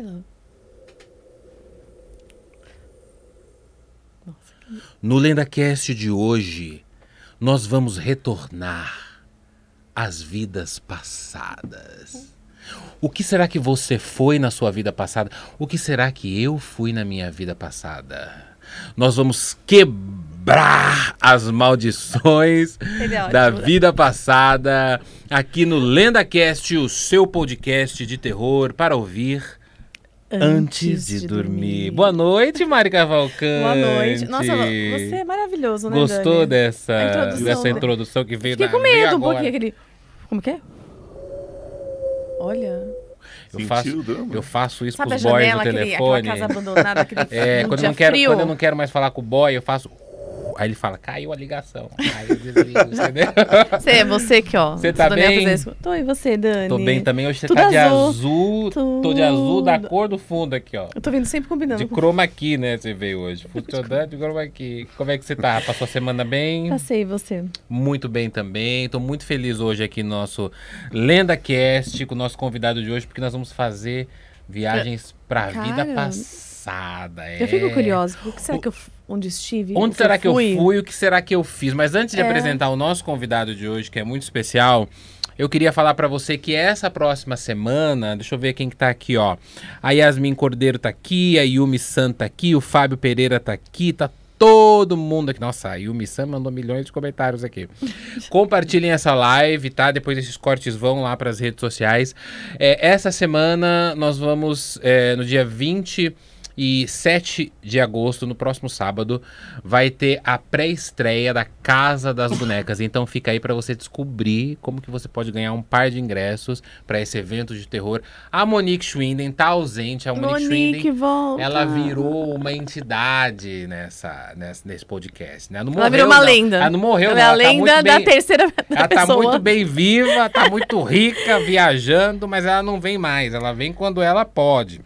Hello. No LendaCast de hoje, nós vamos retornar às vidas passadas. O que será que você foi na sua vida passada? O que será que eu fui na minha vida passada? Nós vamos quebrar as maldições é da vida passada aqui no LendaCast, o seu podcast de terror para ouvir antes de dormir. Boa noite, Mari Cavalcante. Boa noite. Nossa, você é maravilhoso, né, Gostou Dani? dessa introdução, dessa introdução que veio Fiquei na, com medo um pouquinho aquele... Como que é? Olha... Eu faço, né, eu faço isso Sabe pros boys no telefone. Aquele, casa abandonada, aquele é, quando, não quero, quando eu não quero mais falar com o boy, eu faço... Aí ele fala, caiu a ligação. Aí eu desligo, entendeu? Você, é você que, ó. Você tá bem? Tô, e você, Dani? Tô bem também. Hoje você tá de azul. Tudo. Tô de azul da cor do fundo aqui, ó. Eu tô vindo sempre combinando. De chroma key, né? Você veio hoje. Funcionando de chroma key. Como é que você tá? Passou a semana bem? Passei, você? Muito bem também. Tô muito feliz hoje aqui no nosso LendaCast com o nosso convidado de hoje, porque nós vamos fazer viagens pra Cara, vida passada é. Eu fico é. curiosa. O que será que eu, onde estive? Onde será que eu fui? eu fui? O que será que eu fiz? Mas antes de é. apresentar o nosso convidado de hoje, que é muito especial, eu queria falar para você que essa próxima semana, deixa eu ver quem que tá aqui, ó. A Yasmin Cordeiro tá aqui, a Yumi San tá aqui, o Fábio Pereira tá aqui, tá todo mundo aqui. Nossa, a Yumi San mandou milhões de comentários aqui. Compartilhem essa live, tá? Depois esses cortes vão lá para as redes sociais. É, essa semana nós vamos, é, no dia 20 e 7 de agosto, no próximo sábado, vai ter a pré-estreia da Casa das Bonecas. Então fica aí para você descobrir como que você pode ganhar um par de ingressos para esse evento de terror. A Monique Schwinden tá ausente, a Monique, Monique Schwinden, volta. ela virou uma entidade nessa, nessa nesse podcast, né? Ela, ela virou uma não. lenda. Ela não morreu, ela não. É a tá lenda tá da bem, terceira da Ela tá pessoa. tá muito bem viva, tá muito rica, viajando, mas ela não vem mais. Ela vem quando ela pode.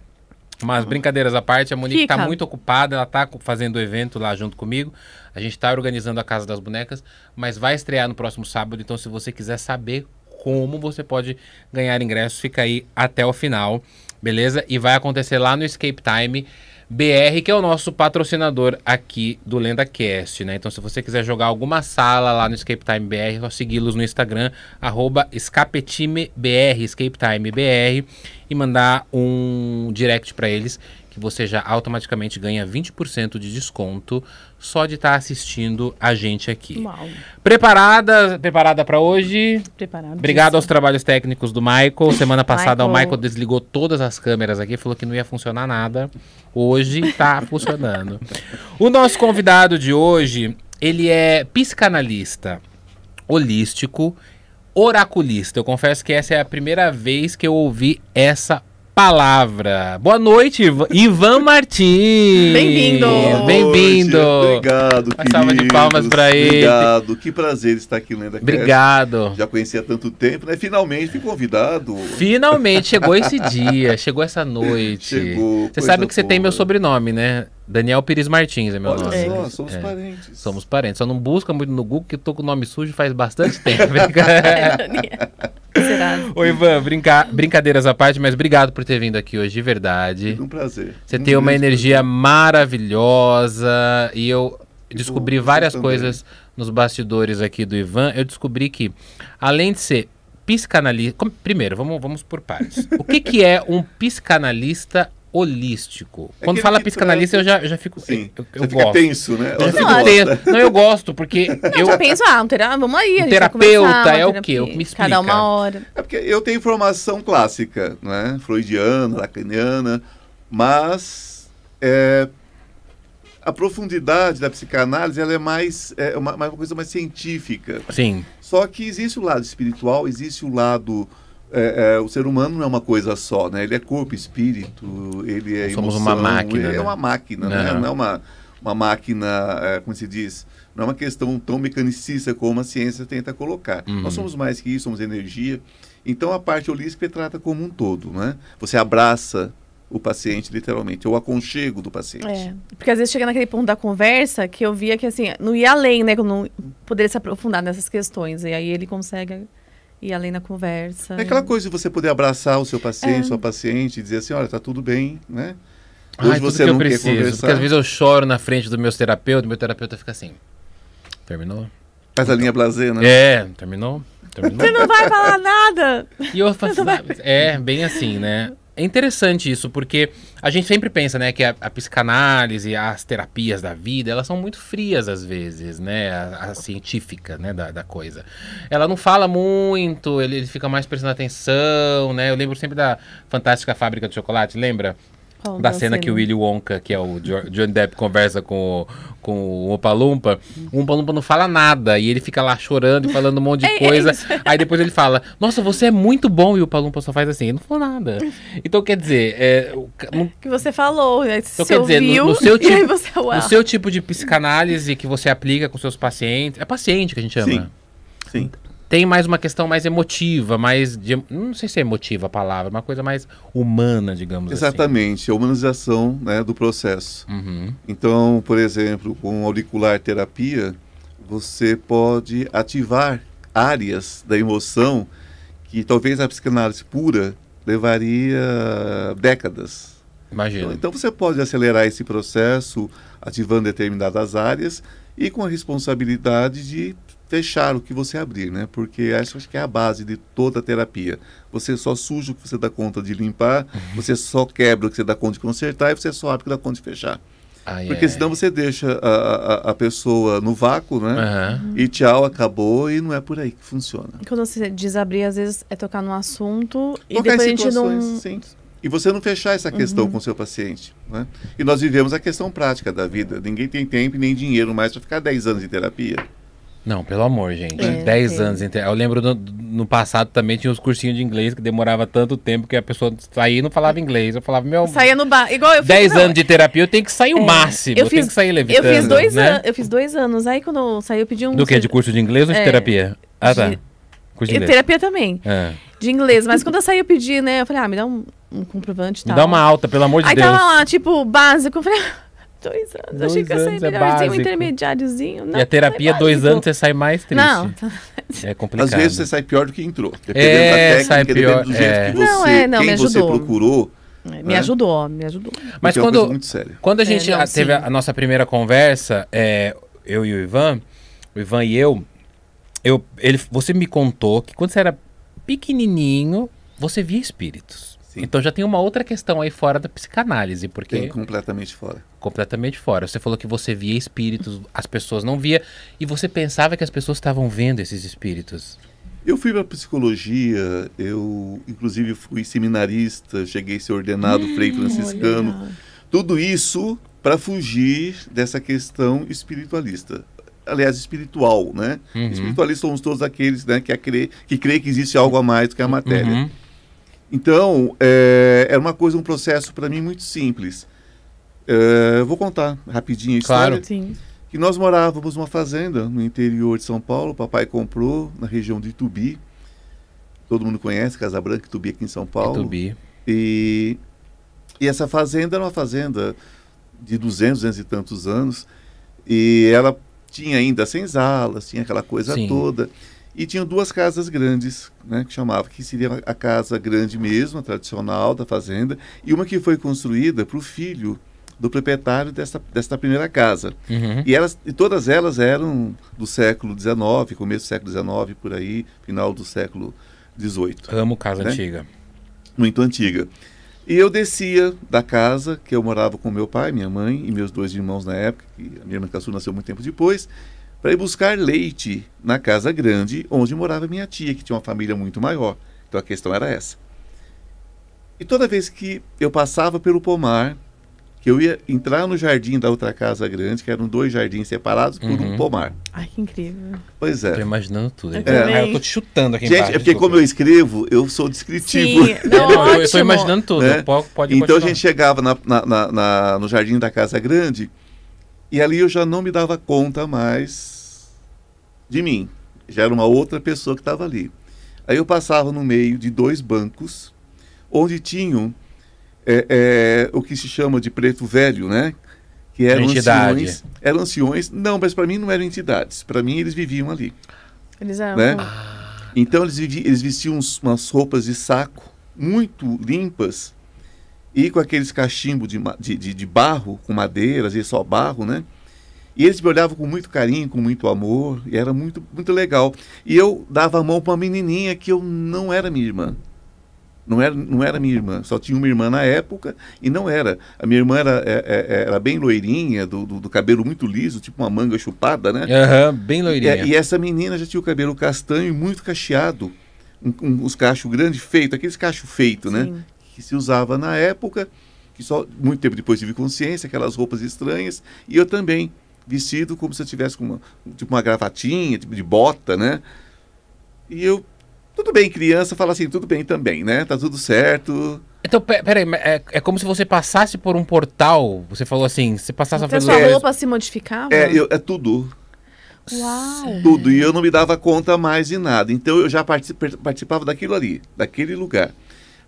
Mas brincadeiras à parte, a Monique está muito ocupada, ela está fazendo o evento lá junto comigo. A gente está organizando a Casa das Bonecas, mas vai estrear no próximo sábado. Então, se você quiser saber como você pode ganhar ingressos, fica aí até o final, beleza? E vai acontecer lá no Escape Time. BR, que é o nosso patrocinador aqui do LendaCast, né? Então, se você quiser jogar alguma sala lá no Escape Time BR, é só segui-los no Instagram, arroba escapetimebr, Escape Time BR, e mandar um direct para eles, que você já automaticamente ganha 20% de desconto só de estar tá assistindo a gente aqui. Uau. Preparada, preparada para hoje? Preparada. Obrigado aos trabalhos técnicos do Michael. Semana passada Michael. o Michael desligou todas as câmeras aqui, falou que não ia funcionar nada. Hoje está funcionando. O nosso convidado de hoje, ele é psicanalista, holístico, oraculista. Eu confesso que essa é a primeira vez que eu ouvi essa palavra. Boa noite, Ivan Martins. Bem-vindo. Bem-vindo. Obrigado, Uma queridos. salva de palmas para ele. Obrigado. Que prazer estar aqui lendo aqui. Obrigado. Já conhecia há tanto tempo, né? Finalmente fui convidado. Finalmente chegou esse dia, chegou essa noite. Chegou. Você sabe que boa. você tem meu sobrenome, né? Daniel Pires Martins é meu Olha nome. Só, é. somos é. parentes. Somos parentes. Só não busca muito no Google, que tô com o nome sujo faz bastante tempo. Será? Oi, Ivan, brinca... brincadeiras à parte, mas obrigado por ter vindo aqui hoje, de verdade. Foi um prazer. Você um tem uma energia prazer. maravilhosa e eu descobri várias coisas nos bastidores aqui do Ivan. Eu descobri que, além de ser psicanalista. Primeiro, vamos, vamos por partes. o que, que é um psicanalista holístico. É Quando fala psicanalista, é eu já, eu já fico. Sim. Eu, eu Você gosto. tenso, né? Eu não, não, eu gosto, porque. Não, eu já penso, ah, um vamos aí. Um terapeuta é o quê? Eu me explica. Cada uma hora. É porque eu tenho formação clássica, né? Freudiana, lacaniana, mas é, a profundidade da psicanálise ela é mais é uma, uma coisa mais científica. Sim. Só que existe o lado espiritual, existe o lado é, é, o ser humano não é uma coisa só, né? Ele é corpo, espírito, ele é Somos emoção, é uma máquina. Né? É uma máquina, não. Né? não é uma, uma máquina, é, como se diz, não é uma questão tão mecanicista como a ciência tenta colocar. Uhum. Nós somos mais que isso, somos energia. Então a parte holística é trata como um todo, né? Você abraça o paciente, literalmente, ou o aconchego do paciente. É, porque às vezes chega naquele ponto da conversa que eu via que assim, não ia além, né? Que eu não poderia se aprofundar nessas questões. E aí ele consegue e além da conversa. É aquela e... coisa de você poder abraçar o seu paciente, é. sua paciente, e dizer assim, olha, tá tudo bem, né? Hoje Ai, você não preciso, quer conversar. Porque às vezes eu choro na frente do meu terapeuta, meu terapeuta fica assim. Terminou? Faz então, a linha blazer, né? É, terminou? Terminou? Você não vai falar nada. E eu faço, é, bem assim, né? é interessante isso, porque a gente sempre pensa, né, que a, a, psicanálise, as terapias da vida, elas são muito frias às vezes, né, a, a científica, né, da, da, coisa. Ela não fala muito, ele, ele, fica mais prestando atenção, né, eu lembro sempre da Fantástica Fábrica de Chocolate, lembra? da cena que o Willy Wonka, que é o Johnny Depp, conversa com o, com o Oompa Loompa, o Opa Lumpa não fala nada e ele fica lá chorando e falando um monte de é coisa. é aí depois ele fala: Nossa, você é muito bom. E o Opa Lumpa só faz assim: Ele não falou nada. Então quer dizer. É, Que você falou, né? Então, quer dizer, ouviu, no, no, seu tipo, você, seu tipo de psicanálise que você aplica com seus pacientes. É paciente que a gente chama. Sim. Né? Sim tem mais uma questão mais emotiva, mais. De, não sei se é emotiva a palavra, uma coisa mais humana, digamos assim. Exatamente, assim. a humanização né, do processo. Uhum. Então, por exemplo, com auricular terapia, você pode ativar áreas da emoção que talvez a psicanálise pura levaria décadas. Imagina. Então, então você pode acelerar esse processo ativando determinadas áreas e com a responsabilidade de fechar o que você abrir, né? Porque acho que é a base de toda a terapia. Você só suja o que você dá conta de limpar, uhum. você só quebra o que você dá conta de consertar e você só abre o que dá conta de fechar. Ai, Porque ai, senão ai. você deixa a, a, a, pessoa no vácuo, né? Uhum. E tchau, acabou, e não é por aí que funciona. Quando você desabrir, às vezes é tocar no assunto e tocar depois a gente não... sim. E você não fechar essa questão uhum. com o seu paciente. Né? E nós vivemos a questão prática da vida. Ninguém tem tempo nem dinheiro mais para ficar 10 anos de terapia. Não, pelo amor, gente. 10 é. anos. Eu lembro no, no, passado também tinha uns cursinhos de inglês que demorava tanto tempo que a pessoa saía e não falava inglês. Eu falava, meu. Saía no bar. Igual eu fiz. 10 anos de terapia, eu tenho que sair é. o máximo. Eu, eu fiz, tenho que sair levitando. Eu fiz dois, né? eu fiz dois anos. Aí quando eu saí, eu pedi um. Do que? De curso de inglês ou de é, terapia? Ah, tá. De... Curso de inglês. E terapia também. É. De inglês. Mas quando eu saí, eu pedi, né? Eu falei, ah, me dá um, um comprovante e tal. Me dá uma alta, pelo amor de Aí Deus. Aí tava lá, tipo, básico. Eu falei. Dois anos. Dois Achei que ia sair melhorzinho, é um intermediáriozinho. Não, e a é terapia, dois anos, você sai mais triste. Não. É complicado. Às vezes você sai pior do que entrou. Dependendo é, da técnica, dependendo do jeito é. que você, não, é, não, quem você procurou. É, me né? ajudou, me ajudou. Mas Porque quando, é quando a gente é, não, teve a, a, nossa primeira conversa, eu e o Ivan, o Ivan e eu, eu ele, você me contou que quando você era pequenininho, você via espíritos. Então já tem uma outra questão aí fora da psicanálise, porque tem completamente fora. Completamente fora. Você falou que você via espíritos, as pessoas não via e você pensava que as pessoas estavam vendo esses espíritos. Eu fui para psicologia, eu inclusive fui seminarista, cheguei a ser ordenado hum, frei franciscano. Olha. Tudo isso para fugir dessa questão espiritualista aliás, espiritual, né? Uhum. Espiritualistas somos todos aqueles né, que, crê, que crê que existe algo a mais do que a matéria. Uhum. Então, é, era uma coisa, um processo para mim muito simples. É, vou contar rapidinho a história. Claro. Sim. Que nós morávamos numa fazenda no interior de São Paulo, papai comprou na região de Itubi. Todo mundo conhece Casa Branca, Itubi aqui em São Paulo. Itubi. E, e essa fazenda era uma fazenda de 200, 200 e tantos anos. E ela tinha ainda senzala, tinha aquela coisa Sim. toda. E tinham duas casas grandes, né, que chamava, que seria a casa grande mesmo, a tradicional da fazenda, e uma que foi construída para o filho do proprietário desta, desta primeira casa. Uhum. E, elas, e todas elas eram do século XIX, começo do século XIX, por aí, final do século XVIII. Amo casa né? antiga. Muito antiga. E eu descia da casa, que eu morava com meu pai, minha mãe e meus dois irmãos na época, que a minha irmã caçula nasceu muito tempo depois, para ir buscar leite na casa grande onde morava minha tia, que tinha uma família muito maior. Então a questão era essa. E toda vez que eu passava pelo pomar, que eu ia entrar no jardim da outra casa grande, que eram dois jardins separados por uhum. um pomar. Ai, que incrível. Pois é. Tô imaginando tudo. Eu, é. ah, eu tô te chutando aqui Gente, embaixo. Gente, é porque desculpa. como eu escrevo, eu sou descritivo. Sim, não, eu, eu tô imaginando tudo. Né? Pode, então continuar. a gente chegava na, na, na, no jardim da casa grande e ali eu já não me dava conta mais de mim. Já era uma outra pessoa que estava ali. Aí eu passava no meio de dois bancos, onde tinham é, é, o que se chama de preto velho, né? Que eram Entidade. anciões. Eram anciões. Não, mas para mim não eram entidades. Para mim eles viviam ali. Eles eram. Né? Ah, então eles, viviam, eles vestiam umas roupas de saco muito limpas e com aqueles cachimbos de, de, de, barro, com madeiras e só barro, né? E eles me olhavam com muito carinho, com muito amor, e era muito, muito legal. E eu dava a mão para uma menininha que eu não era minha irmã. Não era, não era minha irmã, só tinha uma irmã na época e não era. A minha irmã era, era, é, é, é, era bem loirinha, do, do, do, cabelo muito liso, tipo uma manga chupada, né? Uhum, bem loirinha. E, e essa menina já tinha o cabelo castanho e muito cacheado. Um, um, cachos grandes feitos, aqueles cachos feitos, né? que se usava na época, que só muito tempo depois tive consciência, aquelas roupas estranhas, e eu também vestido como se eu tivesse com uma, tipo uma gravatinha, tipo de bota, né? E eu, tudo bem, criança, fala assim, tudo bem também, né? Tá tudo certo. Então, peraí, é, é como se você passasse por um portal, você falou assim, você passasse então, a fazer. sua roupa é, se modificava? É, eu, é tudo. Uau. Tudo, e eu não me dava conta mais de nada. Então eu já participava daquilo ali, daquele lugar.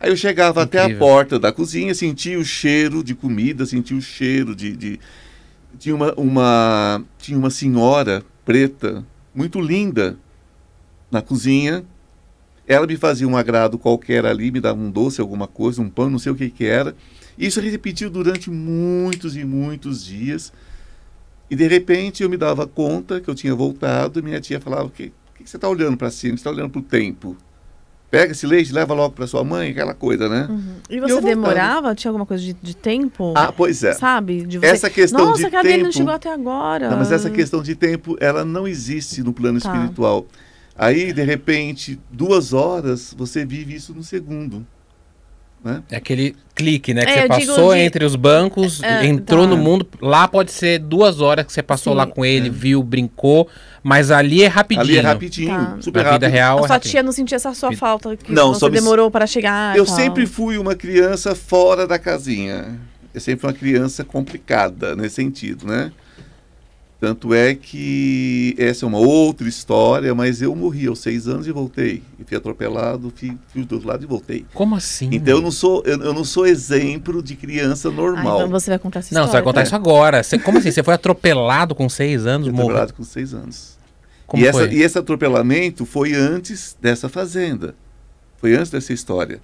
Aí eu chegava Incrível. até a porta da cozinha, sentia o cheiro de comida, sentia o cheiro de. de... Tinha, uma, uma, tinha uma senhora preta, muito linda, na cozinha. Ela me fazia um agrado qualquer ali, me dava um doce, alguma coisa, um pão, não sei o que, que era. Isso repetiu durante muitos e muitos dias. E de repente eu me dava conta que eu tinha voltado e minha tia falava: O que, que você está olhando para cima? Você está olhando para o tempo? pega esse leite, leva logo para sua mãe, aquela coisa, né? Uhum. E você e demorava? Tinha alguma coisa de, de, tempo? Ah, pois é. Sabe? De você... Essa questão Nossa, de cadê tempo... ele não chegou até agora? Não, mas essa questão de tempo, ela não existe no plano tá. espiritual. Aí, de repente, duas horas, você vive isso no segundo. Né? É aquele clique, né? Que é, você passou de... entre os bancos, é, entrou tá. no mundo. Lá pode ser duas horas que você passou Sim. lá com ele, é. viu, brincou. Mas ali é rapidinho. Ali é rapidinho, tá. super rápido. Vida real, a sua tia não sentia essa sua falta, que não, você me... demorou para chegar. Eu sempre fui uma criança fora da casinha. Eu sempre fui uma criança complicada nesse sentido, né? Tanto é que essa é uma outra história, mas eu morri aos seis anos e voltei. E fui atropelado, fui, fui do outro lado e voltei. Como assim? Então eu não sou, eu, eu não sou exemplo de criança normal. Ah, então você vai contar essa história. Não, você vai contar né? isso agora. Você, como assim? Você foi atropelado com seis anos? Fui Atropelado com seis anos. Como e, foi? Essa, e esse atropelamento foi antes dessa fazenda. Foi antes dessa história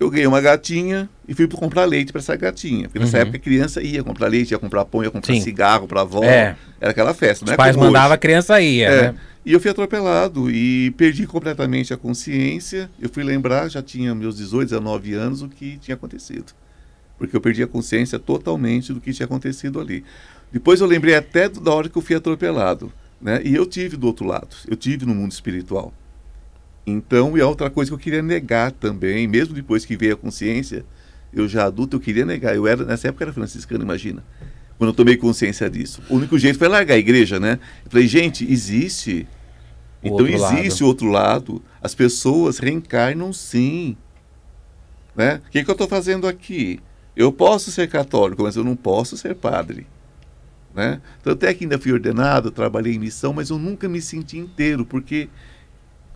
eu ganhei uma gatinha e fui comprar leite para essa gatinha. Porque nessa uhum. época a criança ia comprar leite, ia comprar pão, ia comprar Sim. cigarro para avó. É. Era aquela festa, né? Os é pais mandavam, a criança ia. É, é. Né? E eu fui atropelado e perdi completamente a consciência. Eu fui lembrar, já tinha meus 18, 19 anos, o que tinha acontecido. Porque eu perdi a consciência totalmente do que tinha acontecido ali. Depois eu lembrei até da hora que eu fui atropelado. Né? E eu tive do outro lado, eu tive no mundo espiritual. Então, e a outra coisa que eu queria negar também, mesmo depois que veio a consciência, eu já adulto, eu queria negar. Eu era, nessa época era franciscano, imagina. Quando eu tomei consciência disso. O único jeito foi largar a igreja, né? Eu falei, gente, existe. O então existe lado. o outro lado. As pessoas reencarnam sim. Né? O que, que eu estou fazendo aqui? Eu posso ser católico, mas eu não posso ser padre. Né? Então, até que ainda fui ordenado, trabalhei em missão, mas eu nunca me senti inteiro, porque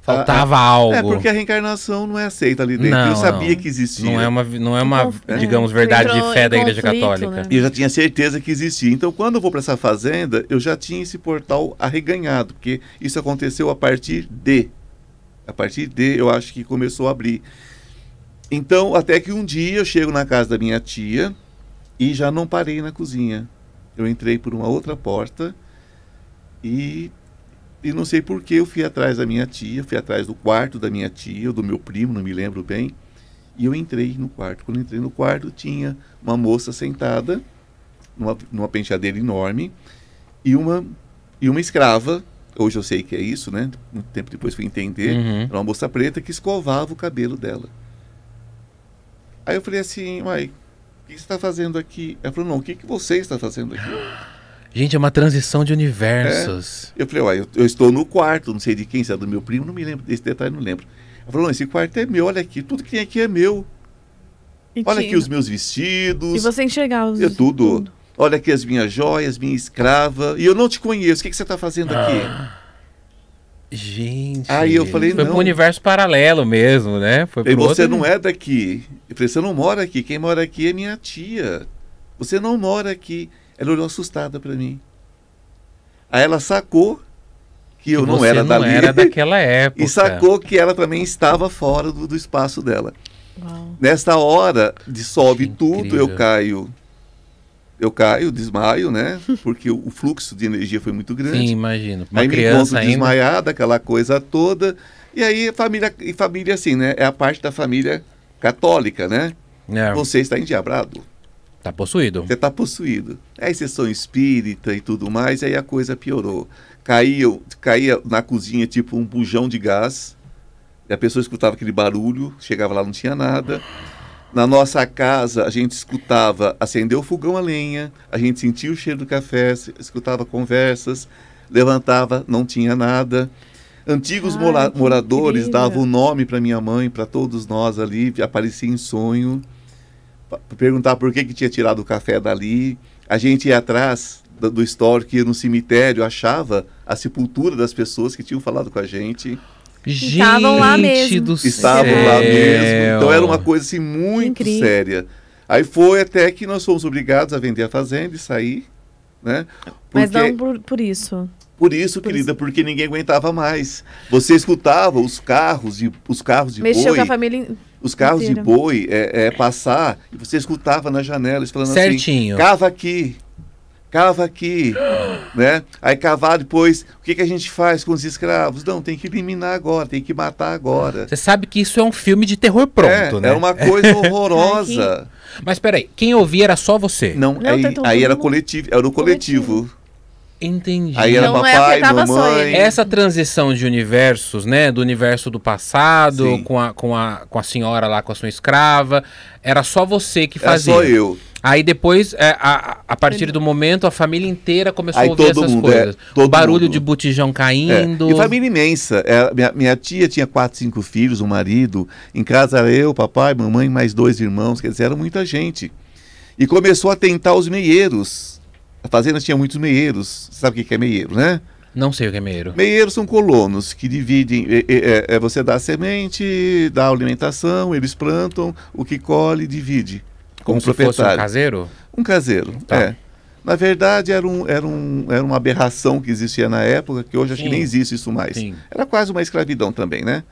Faltava a, ah, a, algo. É porque a reencarnação não é aceita ali dentro. Não, eu sabia não. que existia. Não é uma, não é uma é. digamos, verdade de fé da Igreja Católica. Né? E eu já tinha certeza que existia. Então, quando eu vou para essa fazenda, eu já tinha esse portal arreganhado, porque isso aconteceu a partir de. A partir de, eu acho que começou a abrir. Então, até que um dia eu chego na casa da minha tia e já não parei na cozinha. Eu entrei por uma outra porta e e não sei por que eu fui atrás da minha tia, fui atrás do quarto da minha tia, do meu primo, não me lembro bem. E eu entrei no quarto. Quando entrei no quarto, tinha uma moça sentada numa, numa penteadeira enorme e uma e uma escrava. Hoje eu sei que é isso, né? Muito tempo depois fui entender. Uhum. Era uma moça preta que escovava o cabelo dela. Aí eu falei assim, mãe o que você está fazendo aqui? Ela falou, não, o que, que você está fazendo aqui? Gente, é uma transição de universos. É. Eu falei, eu, eu, estou no quarto, não sei de quem, se é do meu primo, não me lembro, desse detalhe não lembro. Ele falou, esse quarto é meu, olha aqui, tudo que tem aqui é meu. Mentira. Olha aqui os meus vestidos. E você enxergar os... É tudo. tudo. Olha aqui as minhas joias, minha escrava. E eu não te conheço, o que, que você está fazendo ah. aqui? Gente. Aí eu falei, foi não. Foi um universo paralelo mesmo, né? Foi e você outro... não é daqui. Eu falei, você não mora aqui. Quem mora aqui é minha tia. Você não mora aqui. Ela olhou assustada para mim. Aí ela sacou que eu que não era não dali. Era daquela época. E sacou que ela também estava fora do, do espaço dela. Uau. Nesta hora, dissolve tudo, eu caio. Eu caio, desmaio, né? Porque o fluxo de energia foi muito grande. Sim, imagino. Uma aí me encontro ainda... desmaiada, aquela coisa toda. E aí, família, e família assim, né? É a parte da família católica, né? É. Você está endiabrado. Tá possuído. Você tá possuído. Aí você são espírita e tudo mais, aí a coisa piorou. Caiu, caía na cozinha tipo um bujão de gás. E a pessoa escutava aquele barulho, chegava lá não tinha nada. Na nossa casa, a gente escutava acender o fogão a lenha, a gente sentia o cheiro do café, escutava conversas, levantava, não tinha nada. Antigos Ai, mora moradores davam o nome para minha mãe, para todos nós ali, aparecia em sonho perguntar por que, que tinha tirado o café dali. A gente ia atrás do, do histórico, ia no cemitério, achava a sepultura das pessoas que tinham falado com a gente. Gente estavam lá mesmo. estavam céu. lá mesmo. Então era uma coisa assim muito Incrível. séria. Aí foi até que nós fomos obrigados a vender a fazenda e sair, né? Porque... Mas não por, por isso. Por isso, Por querida, isso. porque ninguém aguentava mais. Você escutava os carros de os carros de Mexeu boi. com a família os carros de boi é, é, passar e você escutava na janela falando assim, Certinho. assim, cava aqui, cava aqui, né? Aí cavar depois, o que, que a gente faz com os escravos? Não, tem que eliminar agora, tem que matar agora. Você sabe que isso é um filme de terror pronto, é, né? É uma coisa horrorosa. Mas peraí, quem ouvia era só você? Não, Não aí, tá aí era coletivo, era o coletivo. coletivo. Entendi. Aí era não é papai, é mamãe. Essa transição de universos, né? Do universo do passado, com a, com, a, com a senhora lá, com a sua escrava. Era só você que fazia. Era só eu. Aí depois, é, a, a partir do momento, a família inteira começou Aí a ouvir essas mundo, é, coisas. É, o barulho mundo. de botijão caindo. É. E família imensa. É, minha, minha, tia tinha quatro, cinco filhos, um marido. Em casa era eu, papai, mamãe, mais dois irmãos. Quer dizer, era muita gente. E começou a tentar os meieiros a fazenda tinha muitos meieiros. Você sabe o que é meieiro, né? Não sei o que é meieiro. Meieiros são colonos que dividem. É, é, é, é você dá a semente, dá a alimentação, eles plantam, o que colhe, divide. Como, Como se proprietário. fosse um caseiro? Um caseiro, tá. é. Na verdade, era, um, era, um, era uma aberração que existia na época, que hoje Sim. acho que nem existe isso mais. Sim. Era quase uma escravidão também, né?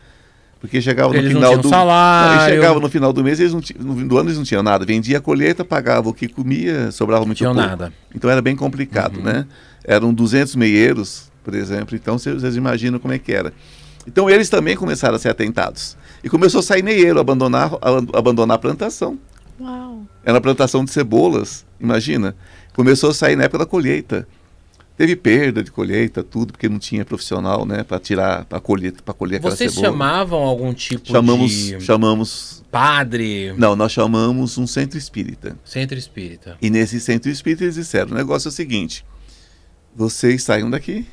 Porque chegava eles no final do salário. chegava no final do mês, eles não t... do ano eles não tinham nada. Vendia a colheita, pagava o que comia, sobrava muito pouco. nada. Então era bem complicado, uhum. né? Eram 200 meieiros, por exemplo. Então vocês imaginam como é que era. Então eles também começaram a ser atentados. E começou a sair meieiro, abandonar, abandonar a plantação. Uau. Era uma plantação de cebolas, imagina. Começou a sair na época da colheita. Teve perda de colheita, tudo, porque não tinha profissional, né, para tirar, para colher, para colher Vocês chamavam algum tipo chamamos, de chamamos padre? Não, nós chamamos um centro espírita. Centro espírita. E nesse centro espírita eles disseram, o negócio é o seguinte: vocês saiam daqui.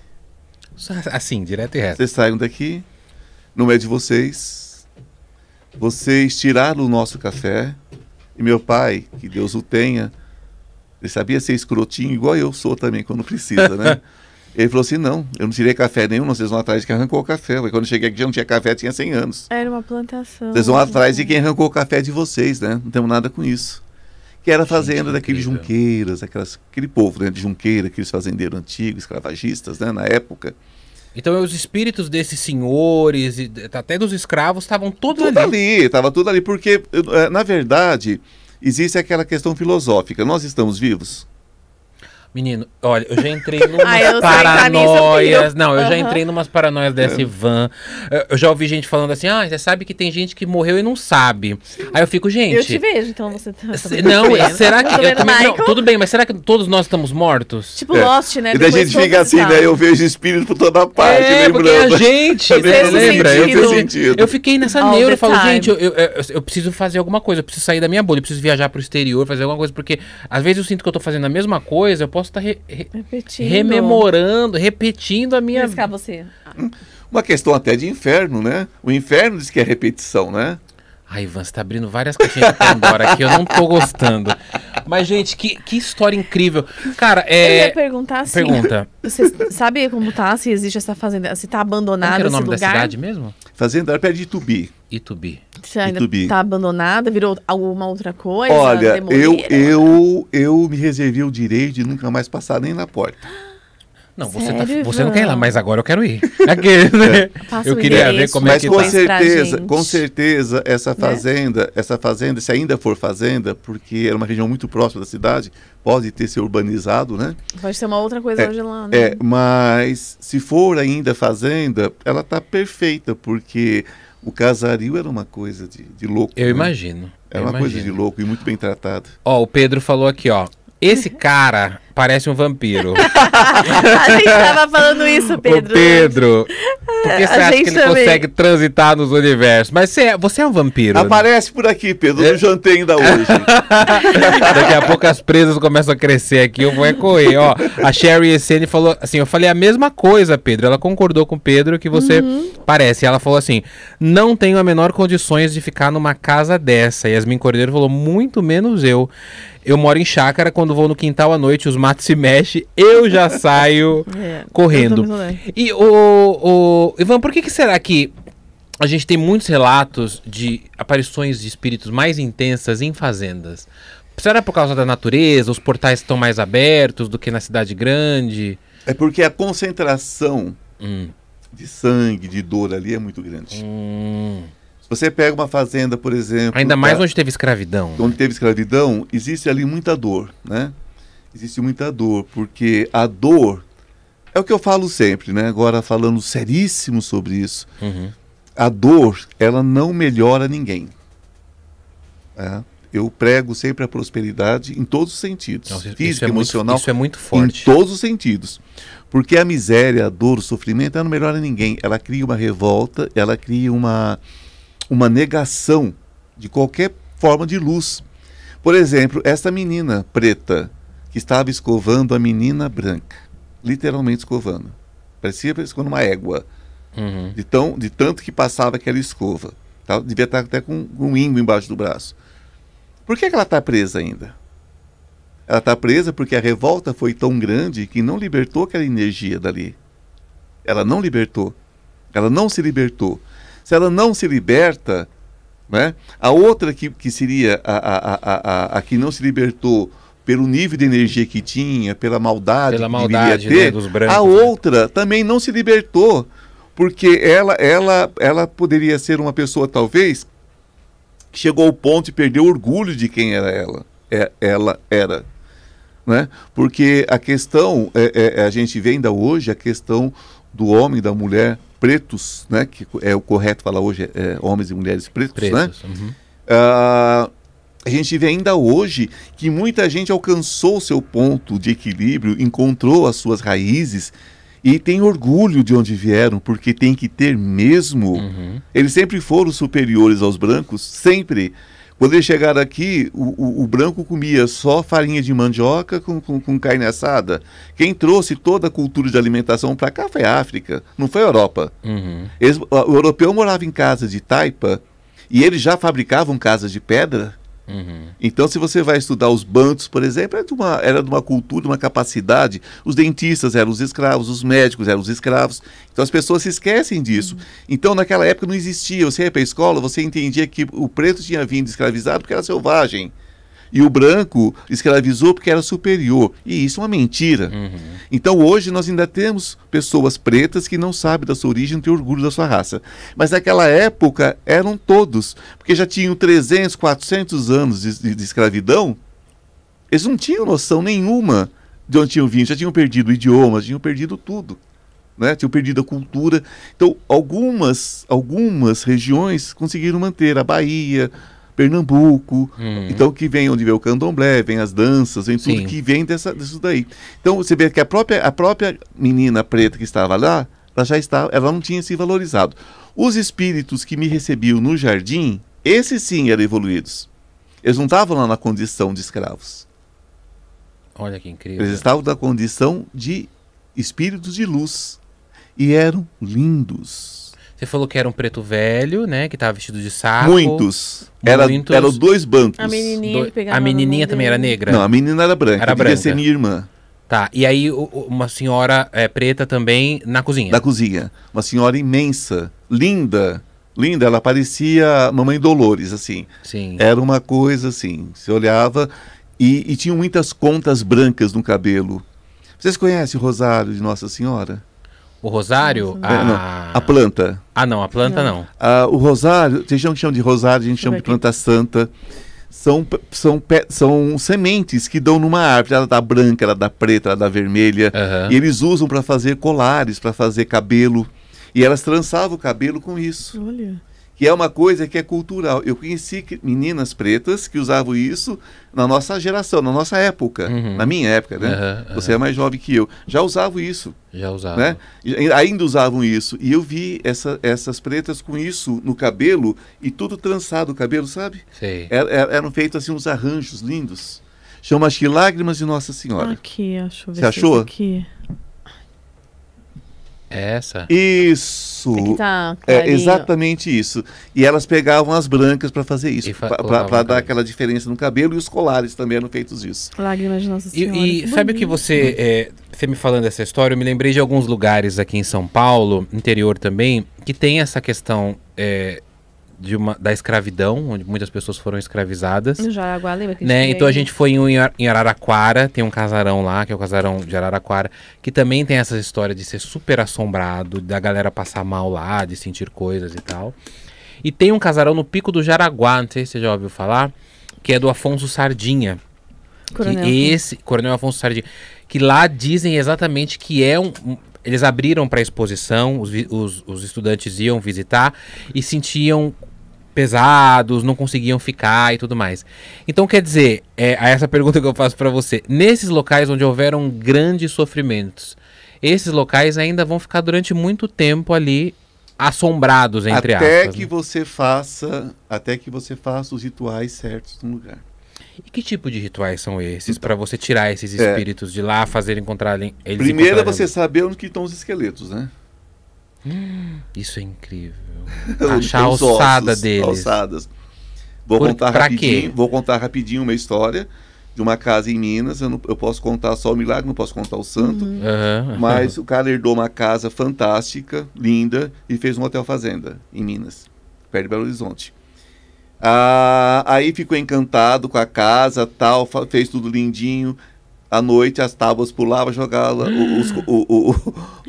Assim, direto e reto. Vocês saiam daqui, no meio de vocês. Vocês tiraram o nosso café. E meu pai, que Deus o tenha, ele sabia ser escrotinho, igual eu sou também, quando precisa, né? Ele falou assim: não, eu não tirei café nenhum, vocês vão atrás de quem arrancou o café. Mas quando eu cheguei aqui já não tinha café, tinha 100 anos. Era uma plantação. Vocês vão atrás de quem arrancou o café de vocês, né? Não temos nada com isso. Que era a fazenda Gente, daqueles junqueiras, aquelas, aquele povo né, de junqueira, aqueles fazendeiros antigos, escravagistas, né, na época. Então os espíritos desses senhores, até dos escravos, estavam todos tudo ali. Tudo ali, estava tudo ali, porque, eh, na verdade, existe aquela questão filosófica: nós estamos vivos? Menino, olha, eu já entrei numas ah, é paranoias. Não, eu já entrei numas paranoias dessa Ivan. É. Eu, já ouvi gente falando assim: ah, você sabe que tem gente que morreu e não sabe. Aí eu fico, gente. Eu te vejo, então você tá. não, né? será que. Eu também, não, tudo bem, mas será que todos nós estamos mortos? Tipo é. Lost, né? E da gente fica assim, né? Eu vejo espírito por toda parte, é, lembrando. Porque a gente, né, lembra? eu Eu, sentido. eu fiquei nessa neura. Eu falo, time. gente, eu, eu, eu, eu preciso fazer alguma coisa, eu preciso sair da minha bolha, eu preciso viajar pro exterior, fazer alguma coisa, porque às vezes eu sinto que eu tô fazendo a mesma coisa, eu posso posso estar tá re, re, rememorando, repetindo a minha você. Ah. Uma questão até de inferno, né? O inferno diz que é repetição, né? Ai, ah, Ivan, você tá abrindo várias caixinhas de Pandora aqui, eu não tô gostando. Mas, gente, que, que história incrível. Cara, é. Eu ia perguntar assim. Pergunta. Você sabe como tá? Se existe essa fazenda? Se tá abandonada? Qual era o nome lugar? da cidade mesmo? Fazenda era perto de Itubi. Itubi. Você ainda tá abandonada? Virou alguma outra coisa? Olha, eu, eu, eu me reservei o direito de nunca mais passar nem na porta. Não, você, tá, você não quer ir lá, mas agora eu quero ir. Aqui. É né? É. Eu queria ver como é mas é que com tá. certeza, com certeza essa né? fazenda, né? essa fazenda, se ainda for fazenda, porque era uma região muito próxima da cidade, pode ter se urbanizado, né? Pode ser uma outra coisa é, hoje lá, né? É, mas se for ainda fazenda, ela tá perfeita, porque o casario era uma coisa de, de louco. Eu né? imagino. Era eu uma imagino. coisa de louco e muito bem tratado. Ó, o Pedro falou aqui, ó. Esse uhum. cara parece um vampiro. a gente tava falando isso, Pedro. O Pedro. Por que você acha que ele também. consegue transitar nos universos? Mas você é, você é um vampiro. Né? Aparece né? por aqui, Pedro. Eu é. jantei ainda hoje. Daqui a pouco as presas começam a crescer aqui. Eu vou ecoer. É Ó, a Sherry Essene falou assim: eu falei a mesma coisa, Pedro. Ela concordou com o Pedro que você uhum. parece. Ela falou assim: não tenho a menor condições de ficar numa casa dessa. E Yasmin Cordeiro falou: muito menos eu. Eu moro em chácara, quando vou no quintal à noite, os matos se mexem, eu já saio é, correndo. E o, o Ivan, por que, que será que a gente tem muitos relatos de aparições de espíritos mais intensas em fazendas? Será por causa da natureza? Os portais estão mais abertos do que na cidade grande? É porque a concentração hum. de sangue, de dor ali é muito grande. Hum. Você pega uma fazenda, por exemplo. Ainda mais tá, onde teve escravidão. Onde né? teve escravidão, existe ali muita dor, né? Existe muita dor, porque a dor é o que eu falo sempre, né? Agora falando seríssimo sobre isso. Uhum. A dor, ela não melhora ninguém. É? Eu prego sempre a prosperidade em todos os sentidos. Não, físico, é emocional. Muito, isso é muito é forte. Em todos os sentidos. Porque a miséria, a dor, o sofrimento, ela não melhora ninguém. Ela cria uma revolta, ela cria uma uma negação de qualquer forma de luz. Por exemplo, esta menina preta que estava escovando a menina branca, literalmente escovando. Parecia escovando uma égua, uhum. de, tão, de tanto que passava aquela escova. Tá? Devia estar até com um ingo embaixo do braço. Por que, é que ela está presa ainda? Ela está presa porque a revolta foi tão grande que não libertou aquela energia dali. Ela não libertou. Ela não se libertou se ela não se liberta, né? a outra que, que seria a, a, a, a, que não se libertou pelo nível de energia que tinha, pela maldade, pela maldade que deveria né, ter, né, brancos, a né? outra né? também não se libertou, porque ela, ela, ela poderia ser uma pessoa, talvez, que chegou ao ponto de perder o orgulho de quem era ela. É, ela era. Né? Porque a questão, é, é, a gente vê ainda hoje a questão do homem da mulher pretos, né, que é o correto falar hoje, é, é homens e mulheres pretos, né? pretos né? Uhum. Uh, a gente vê ainda hoje que muita gente alcançou o seu ponto de equilíbrio, encontrou as suas raízes e tem orgulho de onde vieram, porque tem que ter mesmo. Uhum. Eles sempre foram superiores aos brancos, sempre. Quando eles chegaram aqui, o, o, o branco comia só farinha de mandioca com, com, com, carne assada. Quem trouxe toda a cultura de alimentação para cá foi a África, não foi a Europa. Uhum. Eles, o europeu morava em casa de taipa e eles já fabricavam casas de pedra Uhum. Então, se você vai estudar os bantos, por exemplo, era é de, uma, era de uma cultura, uma capacidade. Os dentistas eram os escravos, os médicos eram os escravos. Então, as pessoas se esquecem disso. Uhum. Então, naquela época não existia. Você ia para a escola, você entendia que o preto tinha vindo escravizado porque era selvagem e o branco escravizou porque era superior. E isso é uma mentira. Uhum. Então hoje nós ainda temos pessoas pretas que não sabem da sua origem, não têm orgulho da sua raça. Mas naquela época eram todos, porque já tinham 300, 400 anos de, de, de escravidão. Eles não tinham noção nenhuma de onde tinham vindo, já tinham perdido idiomas, tinham perdido tudo. Né? Tinham perdido a cultura. Então, algumas, algumas regiões conseguiram manter a Bahia, Pernambuco, hum. então que vem onde vem o candomblé, vem as danças, vem tudo Sim. que vem dessa, disso daí. Então você vê que a própria, a própria menina preta que estava lá, ela já estava, ela não tinha se valorizado. Os espíritos que me recebiam no jardim, esses sim eram evoluídos. Eles não estavam lá na condição de escravos. Olha que incrível. Eles estavam na condição de espíritos de luz e eram lindos você falou que era um preto velho, né? Que tava vestido de saco. Muitos. Era, Muitos. Eram dois bancos. A menininha, Do... a menininha também dele. era negra? Não, a menina era branca. Era branca. ser minha irmã. Tá, e aí uma senhora é, preta também na cozinha? Na cozinha. Uma senhora imensa, linda, linda, ela parecia Mamãe Dolores, assim. Sim. Era uma coisa assim, você olhava e, e tinha muitas contas brancas no cabelo. Vocês conhecem o Rosário de Nossa Senhora? O rosário? A... não, a planta. Ah, não, a planta não. não. Ah, o rosário, tem gente que chama de rosário, a gente chama de planta santa. São, são, são sementes que dão numa árvore. Ela dá branca, ela dá preta, ela dá vermelha. Uhum. E eles usam para fazer colares, para fazer cabelo. E elas trançavam o cabelo com isso. Olha que é uma coisa que é cultural. Eu conheci meninas pretas que usavam isso na nossa geração, na nossa época, uhum. na minha época, né? Uhum, Você é mais jovem que eu. Já usavam isso. Já usavam. Né? Ainda usavam isso. E eu vi essa, essas pretas com isso no cabelo e tudo trançado o cabelo, sabe? Sim. er, é, é, eram feitos assim uns arranjos lindos. Chama-se Lágrimas de Nossa Senhora. Aqui, acho. Você achou? É aqui. É essa? Isso. É, tá é exatamente isso. E elas pegavam as brancas para fazer isso, para dar aquela diferença no cabelo e os colares também eram feitos isso Lágrimas de Nossa Senhora. E, e sabe o que você, é, você me falando dessa história, eu me lembrei de alguns lugares aqui em São Paulo, interior também, que tem essa questão é, de uma, da escravidão, onde muitas pessoas foram escravizadas. No Jaraguá, lembra que né? Então a gente foi em, em Araraquara, tem um casarão lá, que é o casarão de Araraquara, que também tem essa história de ser super assombrado, da galera passar mal lá, de sentir coisas e tal. E tem um casarão no Pico do Jaraguá, não sei se você já ouviu falar, que é do Afonso Sardinha. Coronel. Que esse, Coronel Afonso Sardinha. Que lá dizem exatamente que é um, um eles abriram para exposição, os, os, os, estudantes iam visitar e sentiam pesados, não conseguiam ficar e tudo mais. Então, quer dizer, é, a essa pergunta que eu faço para você, nesses locais onde houveram grandes sofrimentos, esses locais ainda vão ficar durante muito tempo ali assombrados entre até aspas, que né? você faça até que você faça os rituais certos no lugar e que tipo de rituais são esses então, para você tirar esses é. espíritos é, de lá fazer encontrar eles primeiro é você saber onde estão os esqueletos né isso é incrível. Achar a alçada ossos, deles. Vou Por, contar rapidinho. Quê? Vou contar rapidinho uma história de uma casa em Minas. Eu, não, eu posso contar só o milagre, não posso contar o santo. Uhum. Uhum. Mas o cara herdou uma casa fantástica, linda, e fez um hotel fazenda em Minas, perto de Belo Horizonte. Ah, aí ficou encantado com a casa, tal, fez tudo lindinho à noite as tábuas pulavam, jogava os, o,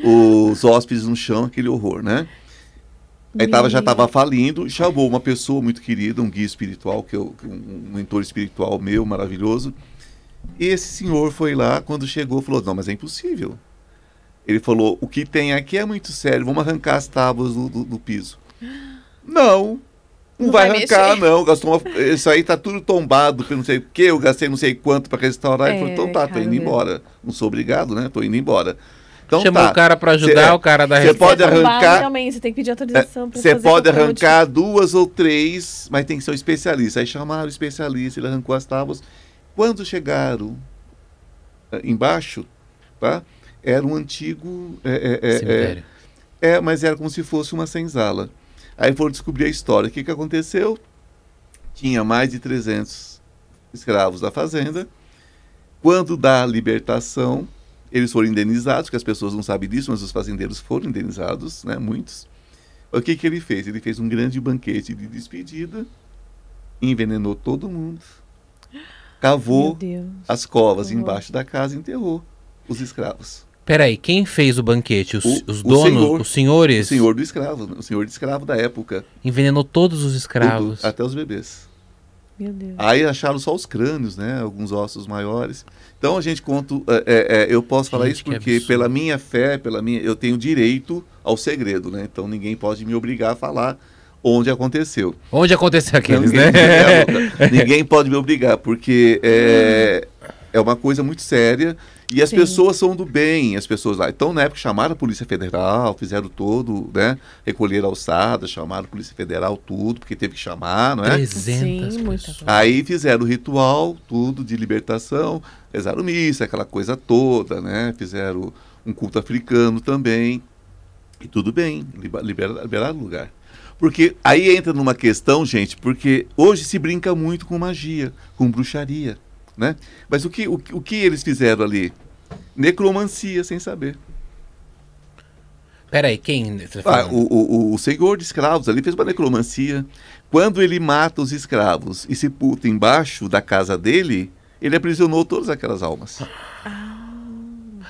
o, os hóspedes no chão, aquele horror, né? Aí tava, já estava uhum. falindo, chamou uma pessoa muito querida, um guia espiritual, que eu, um mentor espiritual meu, maravilhoso. E esse senhor foi lá, quando chegou, falou, não, mas é impossível. Ele falou, o que tem aqui é muito sério, vamos arrancar as tábuas do, do, do piso. Não, não, não vai, arrancar, mexer. não. Gastou uma... Isso aí tá tudo tombado, não sei o quê, eu gastei não sei quanto para restaurar. É, falou, então é, tá, tô indo embora. Não sou obrigado, né? Tô indo embora. Então, Chamou tá. o cara para ajudar, cê, o cara da Você pode tá arrancar. você tem que pedir é, autorização para Você pode arrancar duas ou três, mas tem que ser um especialista. Aí chamaram o especialista, ele arrancou as tábuas. Quando chegaram eh, embaixo, tá? Era um antigo. É, é, é, é, mas era como se fosse uma senzala. Aí foram descobrir a história. O que, que aconteceu? Tinha mais de 300 escravos da fazenda. Quando da libertação, eles foram indenizados, que as pessoas não sabem disso, mas os fazendeiros foram indenizados, né, muitos. O que, que ele fez? Ele fez um grande banquete de despedida, envenenou todo mundo, cavou as covas embaixo da casa e enterrou os escravos. Peraí, quem fez o banquete? Os, o, os donos, senhor, os senhores? O senhor do escravo, o senhor de escravo da época. Envenenou todos os escravos. Tudo, até os bebês. Meu Deus. Aí acharam só os crânios, né? Alguns ossos maiores. Então a gente conta. É, é, é eu posso falar isso porque, pela minha fé, pela minha, eu tenho direito ao segredo, né? Então ninguém pode me obrigar a falar onde aconteceu. Onde aconteceu aqueles, né? ninguém, né? ninguém pode me obrigar, porque é, é uma coisa muito séria e as Sim. pessoas são do bem, as pessoas lá. Então, na época, chamaram a Polícia Federal, fizeram todo, né? Recolher alçadas, chamaram a Polícia Federal, tudo, porque teve que chamar, não é? 300 Sim, pessoas. Aí fizeram o ritual, tudo de libertação, rezaram missa, aquela coisa toda, né? Fizeram um culto africano também. E tudo bem, liberaram, liberaram o lugar. Porque aí entra numa questão, gente, porque hoje se brinca muito com magia, com bruxaria, né? Mas o que, o, o que eles fizeram ali? necromancia sem saber. Peraí, quem? Tá ah, o, o, o senhor de escravos ali fez uma necromancia. Quando ele mata os escravos e sepulta embaixo da casa dele, ele aprisionou todas aquelas almas.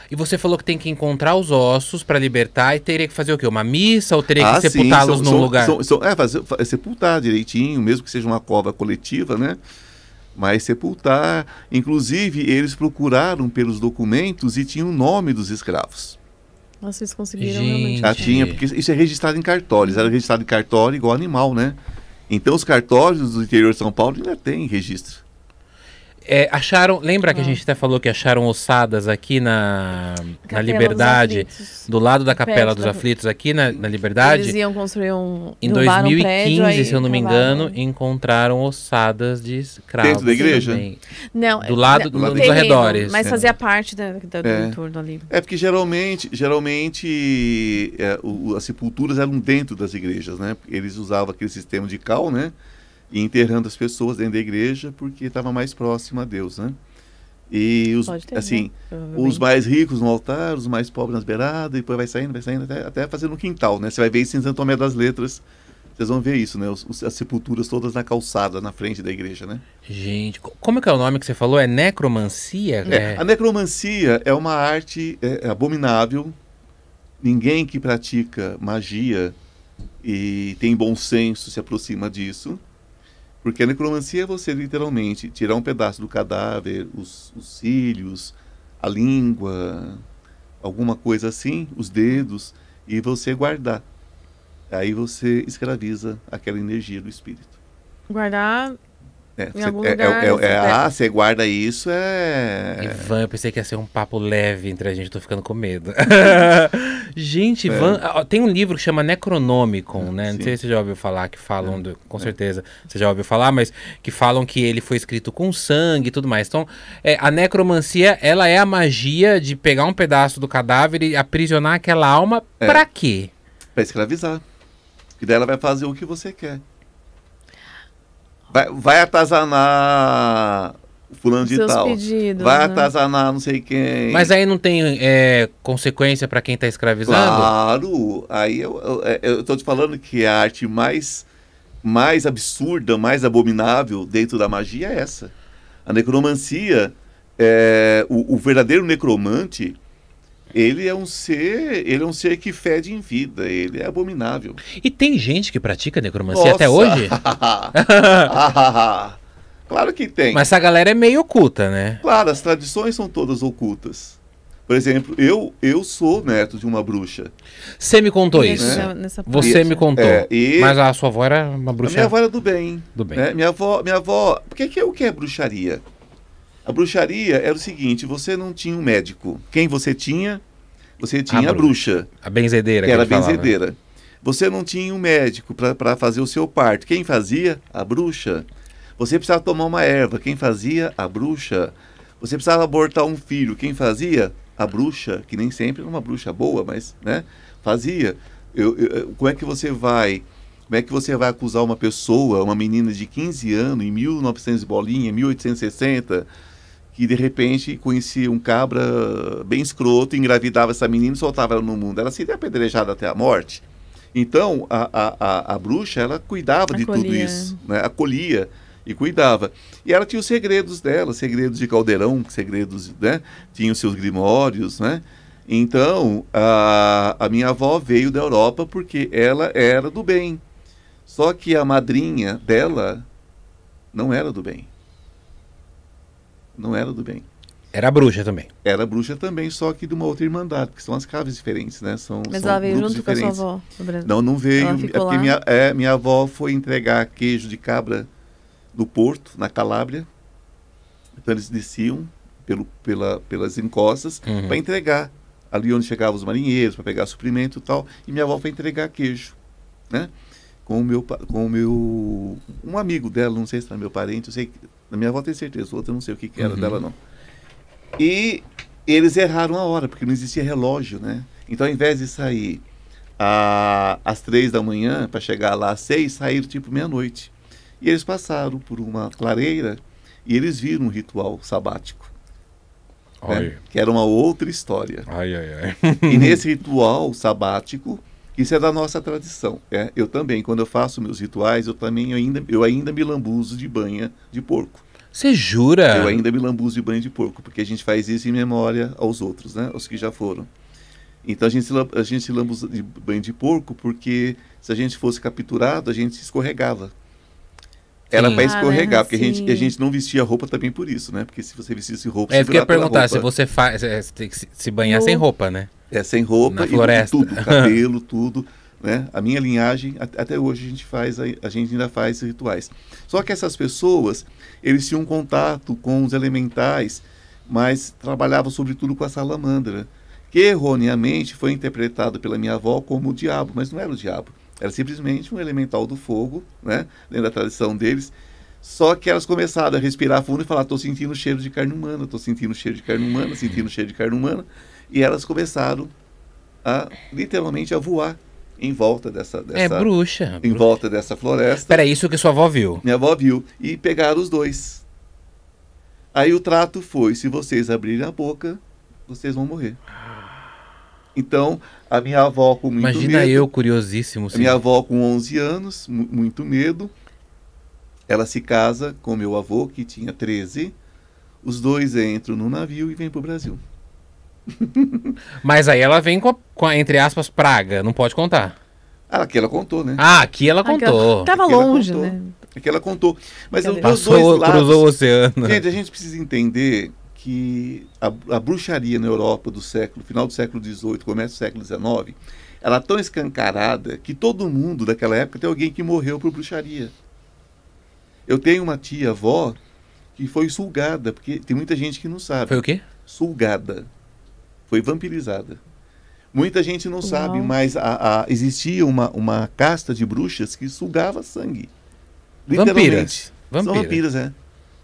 E você falou que tem que encontrar os ossos para libertar e teria que fazer o quê? Uma missa ou teria que ah, sepultá-los num lugar? São, são, é, fazer, sepultar direitinho, mesmo que seja uma cova coletiva, né? mas sepultar. Inclusive, eles procuraram pelos documentos e tinham o nome dos escravos. Nossa, eles conseguiram realmente. Já tinha, porque isso é registrado em cartórios. Era registrado em cartório igual animal, né? Então, os cartórios do interior de São Paulo ainda têm registro. É, acharam, lembra ah. que a ah. gente até falou que acharam ossadas aqui na, na Liberdade, do lado da Capela dos Aflitos, aqui na, na Liberdade? Eles iam construir um. Em 2015, um prédio, se eu não me engano, cavaram. encontraram ossadas de escravos. Dentro da igreja? Também. Não, do lado, é, do, do lado dos arredores. Mas é. fazia é. parte da, da, do é. entorno ali. É porque geralmente, geralmente é, o, as sepulturas eram dentro das igrejas, né? Eles usavam aquele sistema de cal, né? e enterrando as pessoas dentro da igreja porque estava mais próximo a Deus, né? E os, ter, assim, né? os mais ricos no altar, os mais pobres nas beiradas, e depois vai saindo, vai saindo, até, até fazendo um quintal, né? Você vai ver isso em Santo Tomé das Letras, vocês vão ver isso, né? Os, os, as sepulturas todas na calçada, na frente da igreja, né? Gente, como é que é o nome que você falou? É necromancia? É, é. A necromancia é uma arte é, é abominável. Ninguém que pratica magia e tem bom senso se aproxima disso. Porque a necromancia é você literalmente tirar um pedaço do cadáver, os, os cílios, a língua, alguma coisa assim, os dedos, e você guardar. Aí você escraviza aquela energia do espírito. Guardar é, você, é, é, lugar, é, é, é, ah, você guarda isso é. Ivan, eu pensei que ia ser um papo leve entre a gente, tô ficando com medo. Gente, é. Van, tem um livro que chama Necronomicon, né? Sim. Não sei se você já ouviu falar, que falam, é. do, com é. certeza, você já ouviu falar, mas que falam que ele foi escrito com sangue e tudo mais. Então, é, a necromancia, ela é a magia de pegar um pedaço do cadáver e aprisionar aquela alma é. pra quê? Pra escravizar. E daí ela vai fazer o que você quer. Vai, vai atazanar fulano de Seus tal. Pedidos, vai né? atazanar não sei quem. Mas aí não tem é, consequência para quem está escravizado? Claro. Aí eu estou é, te falando que a arte mais, mais absurda, mais abominável dentro da magia é essa. A necromancia, é, o, o verdadeiro necromante, ele é um ser, ele é um ser que fede em vida, ele é abominável. E tem gente que pratica necromancia Nossa. até hoje? Claro que tem. Mas essa galera é meio oculta, né? Claro, as tradições são todas ocultas. Por exemplo, eu eu sou neto de uma bruxa. Você me contou isso. Né? Nessa... Você e, me contou. É, e... Mas a sua avó era uma bruxa. A minha avó era do bem. Do bem. Né? Minha avó, minha avó. Por que, o que é bruxaria? A bruxaria era o seguinte: você não tinha um médico. Quem você tinha? Você tinha a, bruxa. A benzedeira. Que, que era a né? benzedeira. Você não tinha um médico para fazer o seu parto. Quem fazia? A bruxa. Você precisava tomar uma erva. Quem fazia? A bruxa. Você precisava abortar um filho. Quem fazia? A bruxa, que nem sempre era é uma bruxa boa, mas né, fazia. Eu, eu, como é que você vai como é que você vai acusar uma pessoa, uma menina de 15 anos, em 1900 bolinha, 1860, que de repente conhecia um cabra bem escroto, engravidava essa menina e soltava ela no mundo? Ela seria apedrejada até a morte? Então, a, a, a, a bruxa, ela cuidava Acolhia. de tudo isso, né? acolhia e cuidava. E ela tinha os segredos dela, segredos de caldeirão, segredos, né? Tinha os seus grimórios, né? Então, a, a minha avó veio da Europa porque ela era do bem. Só que a madrinha dela não era do bem. Não era do bem. Era bruxa também. Era bruxa também, só que de uma outra irmandade, porque são as caves diferentes, né? São, Mas são ela veio junto diferentes. com a sua avó Não, não veio. Ela ficou é lá. Minha, é, minha avó foi entregar queijo de cabra do porto, na Calábria. Então eles desciam pelo, pela, pelas encostas uhum. para entregar ali onde chegavam os marinheiros para pegar suprimento e tal. E minha avó foi entregar queijo, né? Com o meu, com o meu, um amigo dela, não sei se era meu parente, eu sei que, minha avó tem certeza, outra não sei o que, que era uhum. dela não. E eles erraram a hora porque não existia relógio, né? Então, ao invés de sair a, às três da manhã para chegar lá às seis, saíram tipo meia noite. E eles passaram por uma clareira e eles viram um ritual sabático. Né? Que era uma outra história. Ai, ai, ai. e nesse ritual sabático, isso é da nossa tradição. É? Eu também, quando eu faço meus rituais, eu também ainda, eu ainda me lambuzo de banha de porco. Você jura? Eu ainda me lambuzo de banho de porco, porque a gente faz isso em memória aos outros, né? Os que já foram. Então a gente, se, a gente se lambuza de banho de porco porque se a gente fosse capturado, a gente escorregava. Ela para vai escorregar, ah, porque a gente, a gente não vestia roupa também por isso, né? Porque se você vestisse roupa, É, porque eu ia perguntar, se você faz, é, é, tem que se banhar no... sem roupa, né? É, sem roupa, Na floresta. tudo, cabelo, tudo, né? A minha linhagem, até hoje a gente faz, a gente ainda faz rituais. Só que essas pessoas, eles tinham contato com os elementais, mas trabalhavam sobretudo com a salamandra, que erroneamente foi interpretado pela minha avó como o diabo, mas não era o diabo. Era simplesmente um elemental do fogo, né? Dentro da tradição deles. Só que elas começaram a respirar fundo e falar: estou sentindo cheiro de carne humana, estou sentindo cheiro de carne humana, sentindo cheiro de carne humana. E elas começaram a literalmente a voar em volta dessa, é dessa é bruxa em bruxa. volta dessa floresta. Era isso que sua avó viu? Minha avó viu e pegaram os dois. Aí o trato foi: se vocês abrirem a boca, vocês vão morrer. Ah. Então, a minha avó com muito Imagina medo. Imagina eu curiosíssimo. Sim. Minha avó com 11 anos, muito medo. Ela se casa com meu avô, que tinha 13. Os dois entram no navio e vêm para o Brasil. Mas aí ela vem com a, com a, entre aspas, praga. Não pode contar. Ah, aqui ela contou, né? Ah, aqui ela contou. Tava aqui longe, ela contou. né? Aqui ela contou. Mas os dois lados... cruzou o oceano. Gente, a gente precisa entender que a, a bruxaria na Europa do século, final do século XVIII, começo do século XIX, ela é tão escancarada que todo mundo daquela época tem alguém que morreu por bruxaria. Eu tenho uma tia avó que foi sulgada, porque tem muita gente que não sabe. Foi o quê? Sulgada. Foi vampirizada. Muita gente não, não. sabe, mas a, a, existia uma, uma casta de bruxas que sugava sangue. Literalmente. Vampiras. Vampiras. São vampiras, é.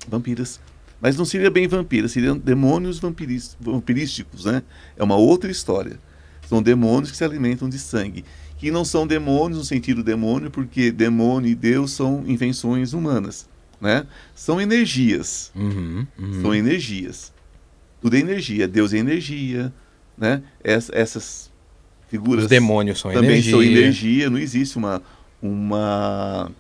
Vampiras. Mas não seria bem vampiro, seriam demônios vampirísticos, né? É uma outra história. São demônios que se alimentam de sangue. Que não são demônios no sentido demônio, porque demônio e Deus são invenções humanas, né? São energias. Uhum, uhum. São energias. Tudo é energia. Deus é energia, né? essas figuras... Os demônios são também energia. Também são energia. Não existe uma... uma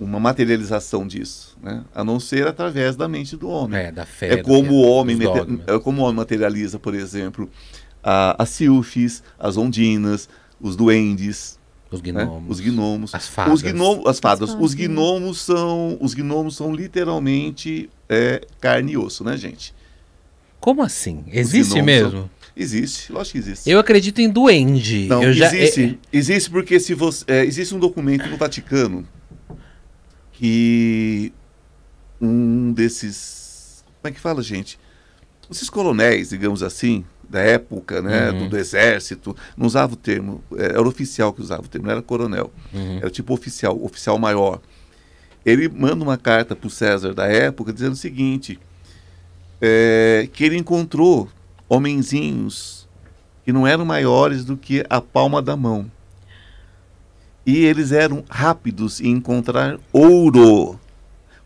uma materialização disso, né? a não ser através da mente do homem. É, da fé. É como, o homem, é como o homem materializa, por exemplo, a, as silfis, as ondinas, os duendes, os né? gnomos. Né? Os gnomos. As fadas. Os gnomos, as fadas. As Os gnomos são, os gnomos são literalmente é, carne e osso, né, gente? Como assim? Existe mesmo? São... Existe, lógico que existe. Eu acredito em duende. Não, Eu existe. Já... É, é existe porque se você, é, existe um documento no Vaticano que um desses. Como é que fala, gente? Esses coronéis, digamos assim, da época, né, uhum. do, do, exército, não usava o termo, é, era oficial que usava o termo, não era coronel, uhum. era tipo oficial, oficial maior. Ele manda uma carta para o César da época dizendo o seguinte, é, que ele encontrou homenzinhos que não eram maiores do que a palma da mão. E eles eram rápidos em encontrar ouro,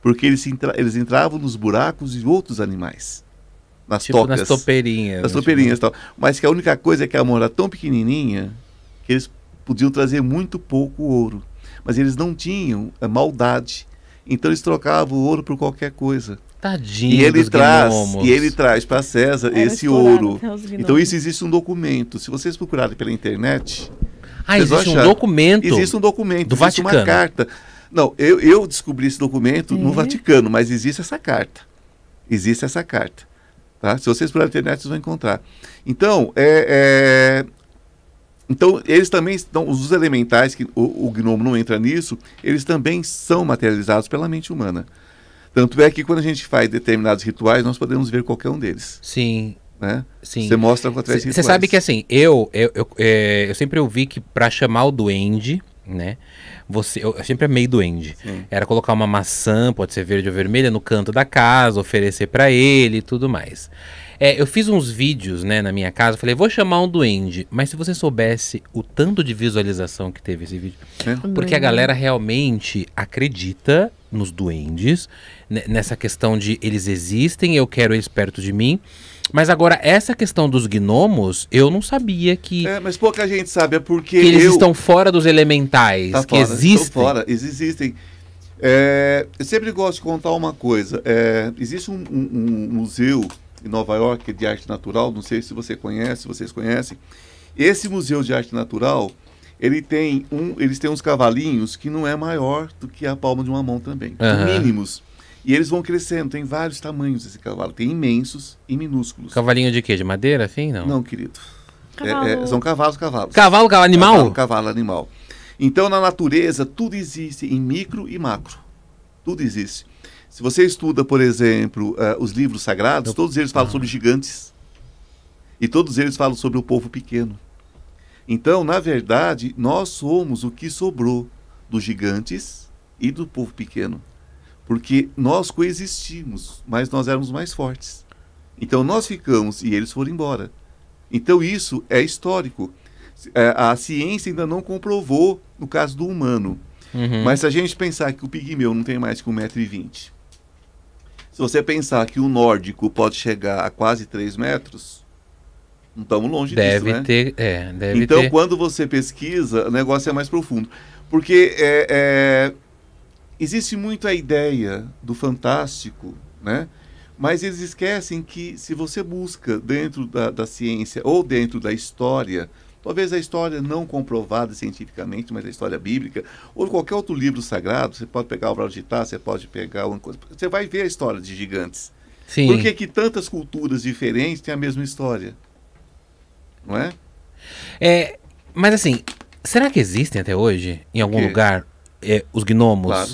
porque eles, entra, eles entravam nos buracos de outros animais. Nas tipo tocas. Nas topeirinhas. Nas né? topeirinhas tipo... tal. Mas que a única coisa é que a mão era tão pequenininha que eles podiam trazer muito pouco ouro. Mas eles não tinham a eh, maldade. Então eles trocavam o ouro por qualquer coisa. Tadinho e ele traz gnomos. e ele traz para César Era esse ouro. Então isso existe um documento. Se vocês procurarem pela internet, ah, existe um documento. Existe um documento, do existe Vaticano. uma carta. Não, eu, eu descobri esse documento uhum. no Vaticano, mas existe essa carta. Existe essa carta. Tá? Se vocês procurarem na internet, vocês vão encontrar. Então, é, é, então eles também estão, os elementais, que o, o gnomo não entra nisso, eles também são materializados pela mente humana. Tanto é que quando a gente faz determinados rituais, nós podemos ver qualquer um deles. Sim né? Sim. Você mostra através de Você sabe que assim, eu, eu, eu, é, eu sempre ouvi que para chamar o duende, né? Você, eu, eu sempre amei duende. Sim. Era colocar uma maçã, pode ser verde ou vermelha, no canto da casa, oferecer para ele e tudo mais. É, eu fiz uns vídeos, né, na minha casa, falei, vou chamar um duende. Mas se você soubesse o tanto de visualização que teve esse vídeo. É. Porque a galera realmente acredita nos duendes, né, nessa questão de eles existem, eu quero eles perto de mim. Mas agora, essa questão dos gnomos, eu não sabia que. É, mas pouca gente sabe, é porque. Que eles eu... estão fora dos elementais, tá que fora, existem. Estão fora, eles existem. É, eu sempre gosto de contar uma coisa. É, existe um, um, um, museu em Nova York é de arte natural, não sei se você conhece, vocês conhecem. Esse museu de arte natural, ele tem um, eles têm uns cavalinhos que não é maior do que a palma de uma mão também, uhum. mínimos. E eles vão crescendo, tem vários tamanhos esse cavalo. Tem imensos e minúsculos. Cavalinho de quê? De madeira, assim? Não, não querido. Cavalo. É, é, são cavalos, cavalos. Cavalo, cavalo animal? Cavalo, cavalo, animal. Então, na natureza, tudo existe em micro e macro. Tudo existe. Se você estuda, por exemplo, uh, os livros sagrados, Eu... todos eles falam ah. sobre gigantes. E todos eles falam sobre o povo pequeno. Então, na verdade, nós somos o que sobrou dos gigantes e do povo pequeno. Porque nós coexistimos, mas nós éramos mais fortes. Então nós ficamos e eles foram embora. Então isso é histórico. É, a ciência ainda não comprovou no caso do humano. Uhum. Mas se a gente pensar que o pigmeu não tem mais que 1,20m, se você pensar que o nórdico pode chegar a quase 3 metros, não estamos longe deve disso, né? ter, né? É, deve então, ter. quando você pesquisa, o negócio é mais profundo. Porque é, é, existe muito a ideia do fantástico, né? mas eles esquecem que se você busca dentro da, da ciência ou dentro da história, talvez a história não comprovada cientificamente, mas a história bíblica, ou qualquer outro livro sagrado, você pode pegar o Vrajitá, você pode pegar uma coisa, você vai ver a história de gigantes. Sim. Por que, que tantas culturas diferentes têm a mesma história? Não é? é mas assim, será que existem até hoje, em algum lugar, é, os gnomos. Claro.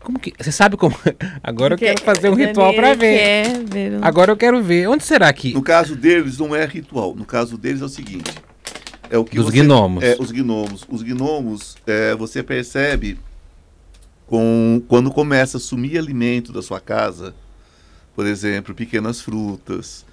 Como que. Você sabe como. Agora que, eu quero fazer um ritual para ver. ver um... Agora eu quero ver. Onde será que. No caso deles, não é ritual. No caso deles é o seguinte. É o que os você, gnomos. É, os gnomos. Os gnomos, é, você percebe com, quando começa a sumir alimento da sua casa. Por exemplo, pequenas frutas,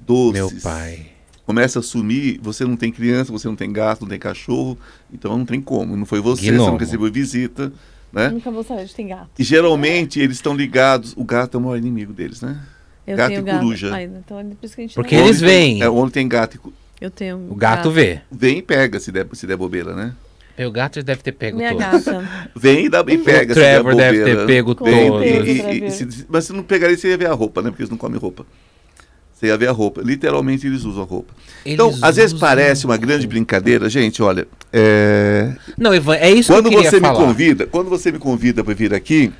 doces. Meu pai começa a sumir, você não tem criança, você não tem gato, não tem cachorro, então não tem como. Não foi você, você não recebeu visita. Né? Nunca vou saber se tem gato. E geralmente eles estão ligados, o gato é o maior inimigo deles, né? Eu gato e gato. coruja. Ai, então é por Porque não... eles vêm. É, onde tem gato e... Eu tenho. O gato, gato, vê. Vem e pega se der, se der bobeira, né? Meu gato deve ter pego Minha todos. Gata. Vem e, dá, e pega. O Trevor deve ter pego Com todos. E, e, se, mas se não pegar ele, você ia ver a roupa, né? Porque eles não comem roupa. Tem a ver a roupa. Literalmente eles usam a roupa. Eles então, às vezes parece uma grande brincadeira, gente, olha. É... Não, Ivan, é isso quando que eu você falar. me convida, quando você me convida para vir aqui,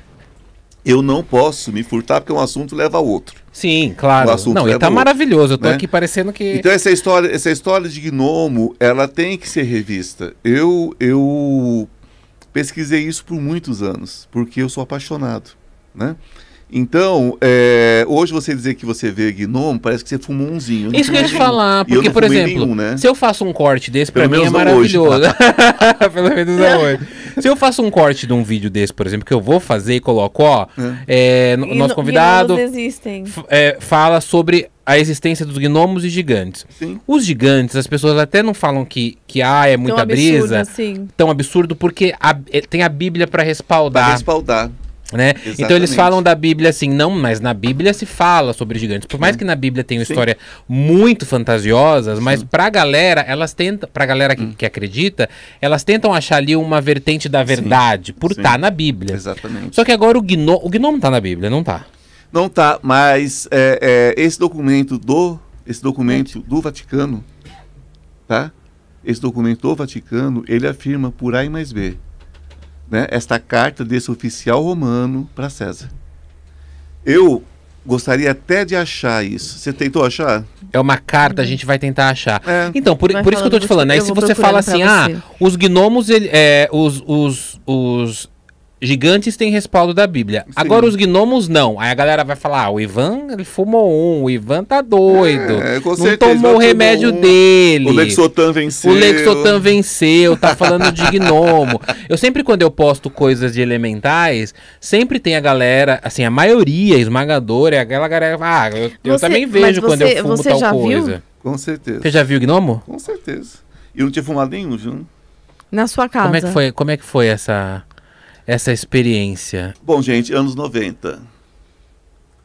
eu não posso me furtar porque um assunto leva a outro. Sim, claro. O assunto não, leva e tá outro, maravilhoso. Eu tô né? aqui parecendo que Então essa história, essa história de gnomo, ela tem que ser revista. Eu eu pesquisei isso por muitos anos, porque eu sou apaixonado, né? Então, é, hoje você dizer que você vê Gnome, parece que você fumou umzinho. Né? Isso que eu ia te falar, porque, por exemplo, nenhum, né? se eu faço um corte desse, Pelo pra mim é maravilhoso. Pelo menos não é hoje. Se eu faço um corte de um vídeo desse, por exemplo, que eu vou fazer e coloco, ó, é. É, nosso convidado é, fala sobre a existência dos gnomos e gigantes. Sim. Os gigantes, as pessoas até não falam que, que ah, é muita tão brisa. Absurdo, assim. Tão absurdo, porque a, é, tem a Bíblia para respaldar. Pra respaldar. Né? Então eles falam da Bíblia assim, não, mas na Bíblia se fala sobre gigantes. Por mais Sim. que na Bíblia tenham histórias muito fantasiosas, Sim. mas pra galera, elas tentam, pra galera que, hum. que, acredita, elas tentam achar ali uma vertente da verdade, Sim. por estar tá na Bíblia. Exatamente. Só que agora o gnomo, o gnomo tá na Bíblia, não tá? Não tá, mas é, é, esse documento do, esse documento do Vaticano, tá? Esse documento do Vaticano, ele afirma por A e mais B né, esta carta desse oficial romano para César. Eu gostaria até de achar isso. Você tentou achar? É uma carta, a gente vai tentar achar. É. Então, por, por isso que eu tô te falando. Aí né? se você fala assim, ah, os gnomos, ele, é, os, os, os Gigantes têm respaldo da Bíblia. Sim. Agora os gnomos não. Aí a galera vai falar: ah, o Ivan ele fumou um, o Ivan tá doido. É, não certeza, tomou o remédio um. dele. O Lexotan venceu. O Lexotan venceu, tá falando de gnomo. Eu sempre, quando eu posto coisas de elementais, sempre tem a galera, assim, a maioria esmagadora, é aquela galera. Ah, eu, você, eu também vejo você, quando eu fumo tal coisa. Viu? Com certeza. Você já viu gnomo? Com certeza. Eu não tinha fumado nenhum, viu? Na sua casa. Como é que foi, como é que foi essa essa experiência? Bom, gente, anos 90.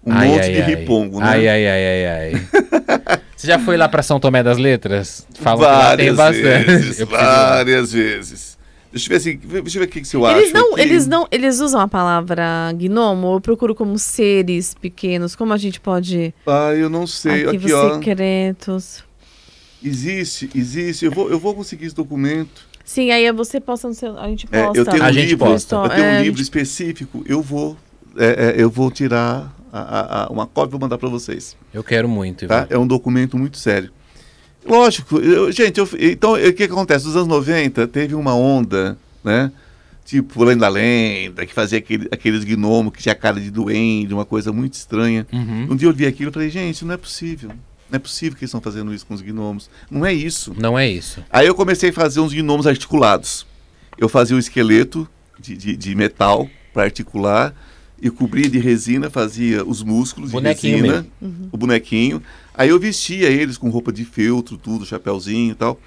Um ai, monte ai, de ai. ripongo, né? Ai, ai, ai, ai, ai. Você já foi lá para São Tomé das Letras? Falam várias que tem bastante. Vezes, várias vezes. Deixa eu ver, assim, deixa eu ver o que, você eles acha. Não, Eles não eles usam a palavra gnomo? Eu procuro como seres pequenos. Como a gente pode. Ah, eu não sei. aqui, ó. secretos. Existe, existe. Eu vou, eu vou conseguir esse documento. Sim, aí é você posta no seu. A gente posta. É, eu tenho um a gente livro, posta. Eu tenho é, um livro gente... específico, eu vou. É, é eu vou tirar a, a, uma cópia e vou mandar para vocês. Eu quero muito. Tá? É um documento muito sério. Lógico, eu, gente, eu, então o que, que acontece? Nos anos 90 teve uma onda, né? Tipo Lenda Lenda, que fazia aquele, aqueles gnomos que tinha cara de duende, uma coisa muito estranha. Uhum. Um dia eu vi aquilo e falei, gente, não é possível. Não é possível que eles estão fazendo isso com os gnomos. Não é isso. Não é isso. Aí eu comecei a fazer uns gnomos articulados. Eu fazia um esqueleto de, de, de metal para articular e cobria de resina, fazia os músculos bonequinho de resina, o bonequinho. Aí eu vestia eles com roupa de feltro, tudo, chapéuzinho e tal.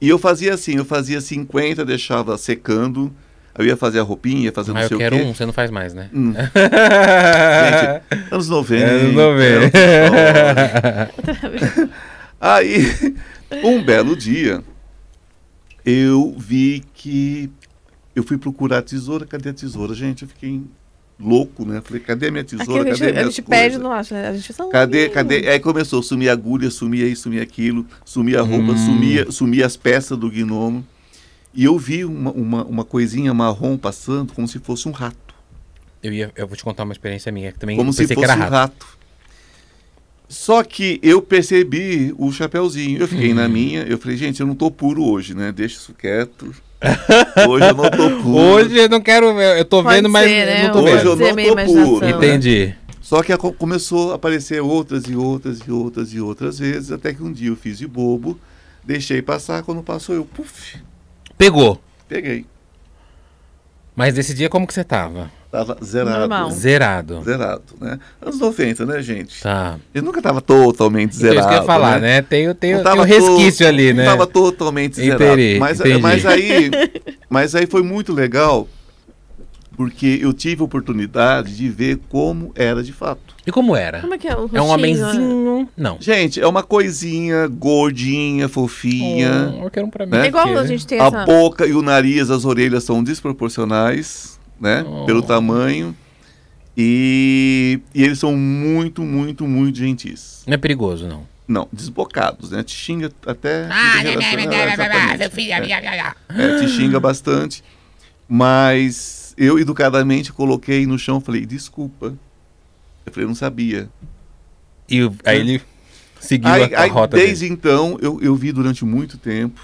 E eu fazia assim, eu fazia 50, deixava secando eu ia fazer a roupinha, ia fazer não ah, sei o quê. eu quero um, você não faz mais, né? Hum. Gente, anos 90. Anos 90. Né? Aí, um belo dia, eu vi que eu fui procurar a tesoura. Cadê a tesoura? Gente, eu fiquei louco, né? Falei, cadê minha tesoura? Aqui a gente, a gente pede, não acha, né? A gente só cadê, cadê? Aí começou, sumia agulha, sumia isso, sumia aquilo, sumia a roupa, hum. sumia, sumia as peças do gnomo. E eu vi uma, uma, uma, coisinha marrom passando como se fosse um rato. Eu, ia, eu vou te contar uma experiência minha que também Como se fosse um rato. rato. Só que eu percebi o chapéuzinho. Eu fiquei hum. na minha, eu falei, gente, eu não tô puro hoje, né? Deixa isso quieto. Hoje eu não tô puro. Hoje eu não quero ver. Eu tô Pode vendo, ser, mas né? não tô hoje vendo. eu não tô puro. Né? Entendi. Né? Só que começou a aparecer outras e outras e outras e outras vezes, até que um dia eu fiz de bobo, deixei passar, quando passou eu, puf, Pegou. Peguei. Mas desse dia como que você tava? Tava zerado. Normal. Zerado. Zerado, né? Anos 90, né, gente? Tá. Eu nunca tava totalmente zerado. Então, isso que eu ia falar, né? né? Tem, tem, tem tava resquício to... ali, né? Não tava totalmente entendi, zerado. Mas, entendi. mas aí mas aí foi muito legal porque eu tive a oportunidade de ver como era de fato. E como era? Como é que é? é um homenzinho? Né? Não. Gente, é uma coisinha gordinha, fofinha. Hum, eu quero um pra mim. Né? É igual a gente tem A boca e o nariz, as orelhas são desproporcionais, né? Oh. Pelo tamanho. E... e eles são muito, muito, muito gentis. Não é perigoso, não. Não, desbocados, né? Te xinga até. Ah, te xinga bastante. Mas eu educadamente coloquei no chão falei, desculpa. Eu falei, não sabia. E o, aí ele seguiu aí, a, a aí, rota Desde dele. então, eu, eu vi durante muito tempo,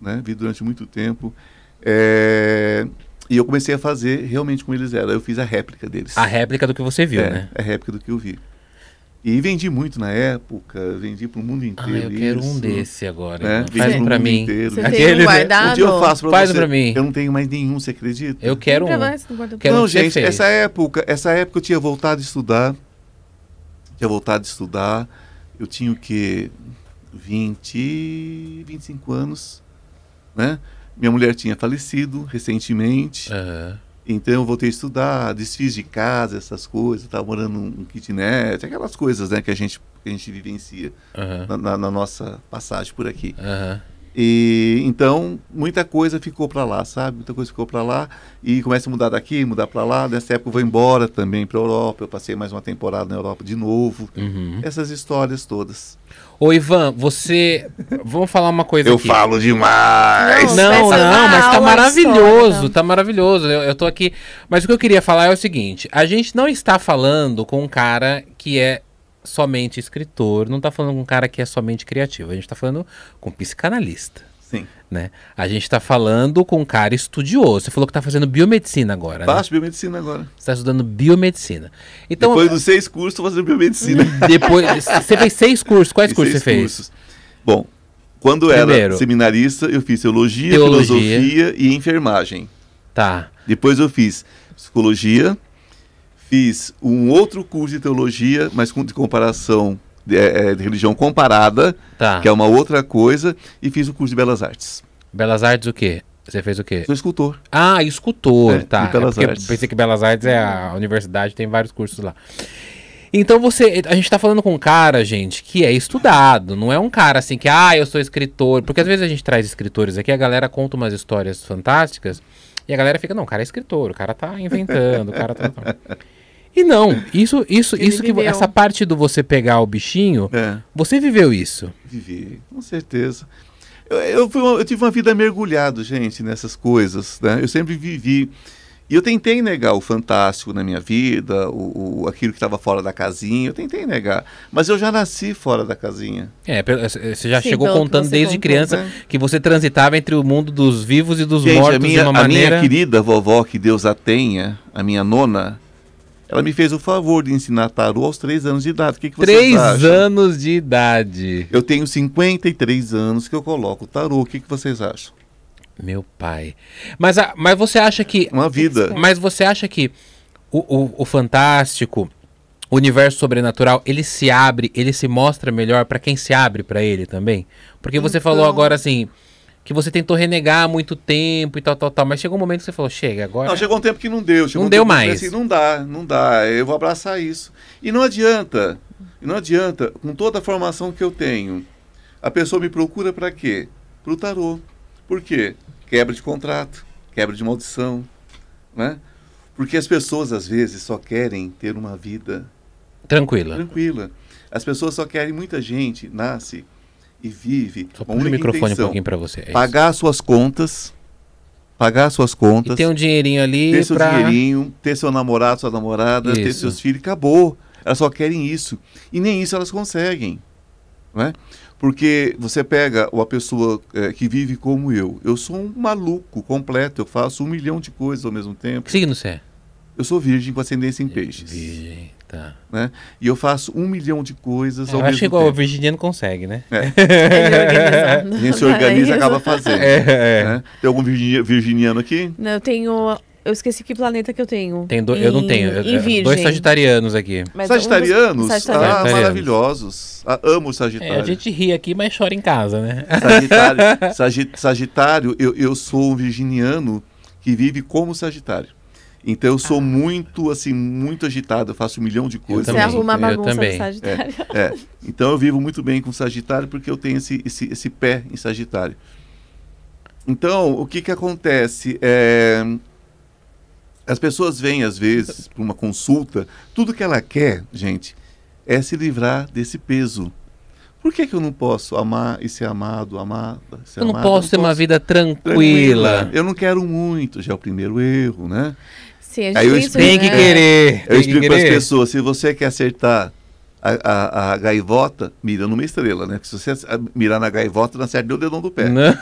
né? Vi durante muito tempo. É... E eu comecei a fazer realmente como eles eram. Eu fiz a réplica deles. A réplica do que você viu, é, né? A réplica do que eu vi. E vendi muito na época, vendi para o mundo ah, inteiro. Ah, eu quero isso, um desse agora. Né? Então. Faz um para mim. Aquele, um guardado? Um dia eu faço para Faz você. Faz um para mim. Eu não tenho mais nenhum, você acredita? Eu quero um. quero não, um gente, essa época, essa época eu tinha voltado a estudar. Tinha voltado a estudar. Eu tinha o quê? 20, 25 anos, né? Minha mulher tinha falecido recentemente. Uhum. Então eu voltei a estudar, desfiz de casa, essas coisas, estava morando num kitnet, aquelas coisas né, que, a gente, que a gente vivencia uhum. na, na, na, nossa passagem por aqui. Uhum. E então muita coisa ficou para lá, sabe? Muita coisa ficou para lá e começa a mudar daqui, mudar para lá. Nessa época eu vou embora também para a Europa. Eu passei mais uma temporada na Europa de novo. Uhum. Essas histórias todas. Ô, Ivan, você. Vamos falar uma coisa eu aqui. Eu falo demais! Não, não, não mas tá maravilhoso, história. tá maravilhoso. Eu, eu tô aqui. Mas o que eu queria falar é o seguinte: a gente não está falando com um cara que é somente escritor, não tá falando com um cara que é somente criativo. A gente tá falando com um psicanalista. Sim. Né? A gente está falando com um cara estudioso. Você falou que está fazendo biomedicina agora. Né? Faço né? biomedicina agora. Você está estudando biomedicina. Então, depois dos seis cursos, estou fazendo biomedicina. Depois, você fez seis cursos. Quais cursos você fez? Cursos. Bom, quando Primeiro, era seminarista, eu fiz teologia, teologia, filosofia e enfermagem. Tá. Depois eu fiz psicologia, fiz um outro curso de teologia, mas com de comparação é, de é, religião comparada, tá. que é uma outra coisa, e fiz o curso de Belas Artes. Belas Artes o quê? Você fez o quê? Sou escultor. Ah, escultor, é, tá. Belas é Artes. Pensei que Belas Artes é a universidade, tem vários cursos lá. Então você. A gente tá falando com um cara, gente, que é estudado. Não é um cara assim que, ah, eu sou escritor. Porque às vezes a gente traz escritores aqui, a galera conta umas histórias fantásticas e a galera fica, não, o cara é escritor, o cara tá inventando, o cara tá. E não, isso, isso, Ele isso viveu. que essa parte do você pegar o bichinho, é. você viveu isso. Vivi, com certeza. Eu, eu, fui, eu, tive uma vida mergulhado, gente, nessas coisas. Né? Eu sempre vivi. E eu tentei negar o fantástico na minha vida, o, o aquilo que estava fora da casinha, eu tentei negar. Mas eu já nasci fora da casinha. É, você eh, já Sim, chegou contando desde contou, criança né? que você transitava entre o mundo dos vivos e dos Gente, mortos minha, de uma a minha querida vovó, que Deus a tenha, a minha nona, ela me fez o favor de ensinar tarô aos três anos de idade. O que, que vocês três acham? três anos de idade. Eu tenho 53 anos que eu coloco tarô. O que, que vocês acham? Meu pai. Mas, a, mas você acha que. Uma vida. Mas você acha que o, o, o fantástico, o universo sobrenatural, ele se abre, ele se mostra melhor para quem se abre para ele também? Porque você então... falou agora assim que você tentou renegar há muito tempo e tal, tal, tal. Mas chegou um momento que você falou, chega agora. Não, chegou um tempo que não deu. Não um deu mais. Assim, não dá, não dá. Eu vou abraçar isso. E não adianta. Não adianta. Com toda a formação que eu tenho, a pessoa me procura para quê? Para o tarô. Por quê? Quebra de contrato, quebra de maldição, né? Porque as pessoas, às vezes, só querem ter uma vida... Tranquila. Tranquila. As pessoas só querem... Muita gente nasce e vive. Só puxa o microfone intenção, um pouquinho para você. É pagar isso. suas contas. Pagar suas contas. E ter um dinheirinho ali. Ter seu pra... dinheirinho, ter seu namorado, sua namorada, isso. ter seus filhos. Acabou. Elas só querem isso. E nem isso elas conseguem. Né? Porque você pega uma pessoa é, que vive como eu. Eu sou um maluco completo. Eu faço um milhão de coisas ao mesmo tempo. Que signo você é? Eu sou virgem com ascendência em peixes. Virgem. Tá. Né? E eu faço um milhão de coisas é, ao eu mesmo acho que o virginiano consegue, né? É. é a gente se organiza e é acaba fazendo. É né? é, né? Tem algum virginiano aqui? Não, eu tenho eu esqueci que planeta que eu tenho. Tem do, em, eu não tenho. Eu, dois sagitarianos aqui. Mas sagitarianos? Um dos... sagitarianos. Ah, maravilhosos. Ah, amo Sagitário. É, a gente ri aqui, mas chora em casa, né? Sagitário, sagit, sagitário eu, eu sou um virginiano que vive como Sagitário. Então eu sou ah. muito, assim, muito agitado, eu faço um milhão de coisas. Você arruma a bagunça eu Sagitário. É, é, Então eu vivo muito bem com Sagitário porque eu tenho esse, esse, esse pé em Sagitário. Então, o que que acontece? É... As pessoas vêm, às vezes, para uma consulta, tudo que ela quer, gente, é se livrar desse peso. Por que, que eu não posso amar e ser amado, amada, ser eu não amada? Posso eu não posso ter uma vida tranquila. tranquila. Eu não quero muito, já é o primeiro erro, né? É Aí eu explico, tem né? que querer. Eu explico para as pessoas, se você quer acertar a, a, a, gaivota mira numa estrela, né? Porque se você mirar na gaivota, não acerta nem o dedão do pé. Né?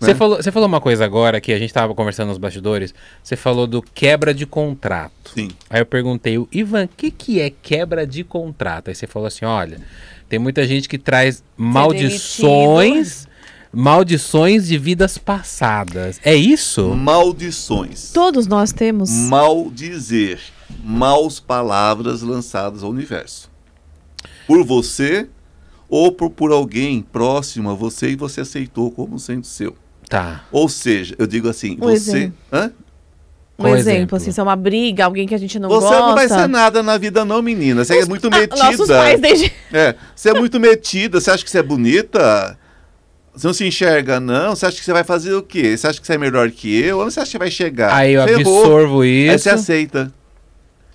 você, né? falou, você falou uma coisa agora que a gente estava conversando nos bastidores. Você falou do quebra de contrato. Sim. Aí eu perguntei, Ivan, o que, que é quebra de contrato? Aí você falou assim: olha, tem muita gente que traz maldições Maldições de vidas passadas. É isso? Maldições. Todos nós temos. Maldizer. Maus palavras lançadas ao universo. Por você ou por, por alguém próximo a você e você aceitou como sendo seu. Tá. Ou seja, eu digo assim, um você. Exemplo. Um, um exemplo, exemplo, assim, se é uma briga, alguém que a gente não você gosta. Você não vai ser nada na vida, não, menina. Você é Os... é muito metida. Ah, nossos pais desde... É. Você é muito metida, você acha que você é bonita? Você não se enxerga, não? Você acha que você vai fazer o quê? Você acha que você é melhor que eu? Ou você acha que vai chegar? Aí eu Ferrou. absorvo isso. Aí você aceita.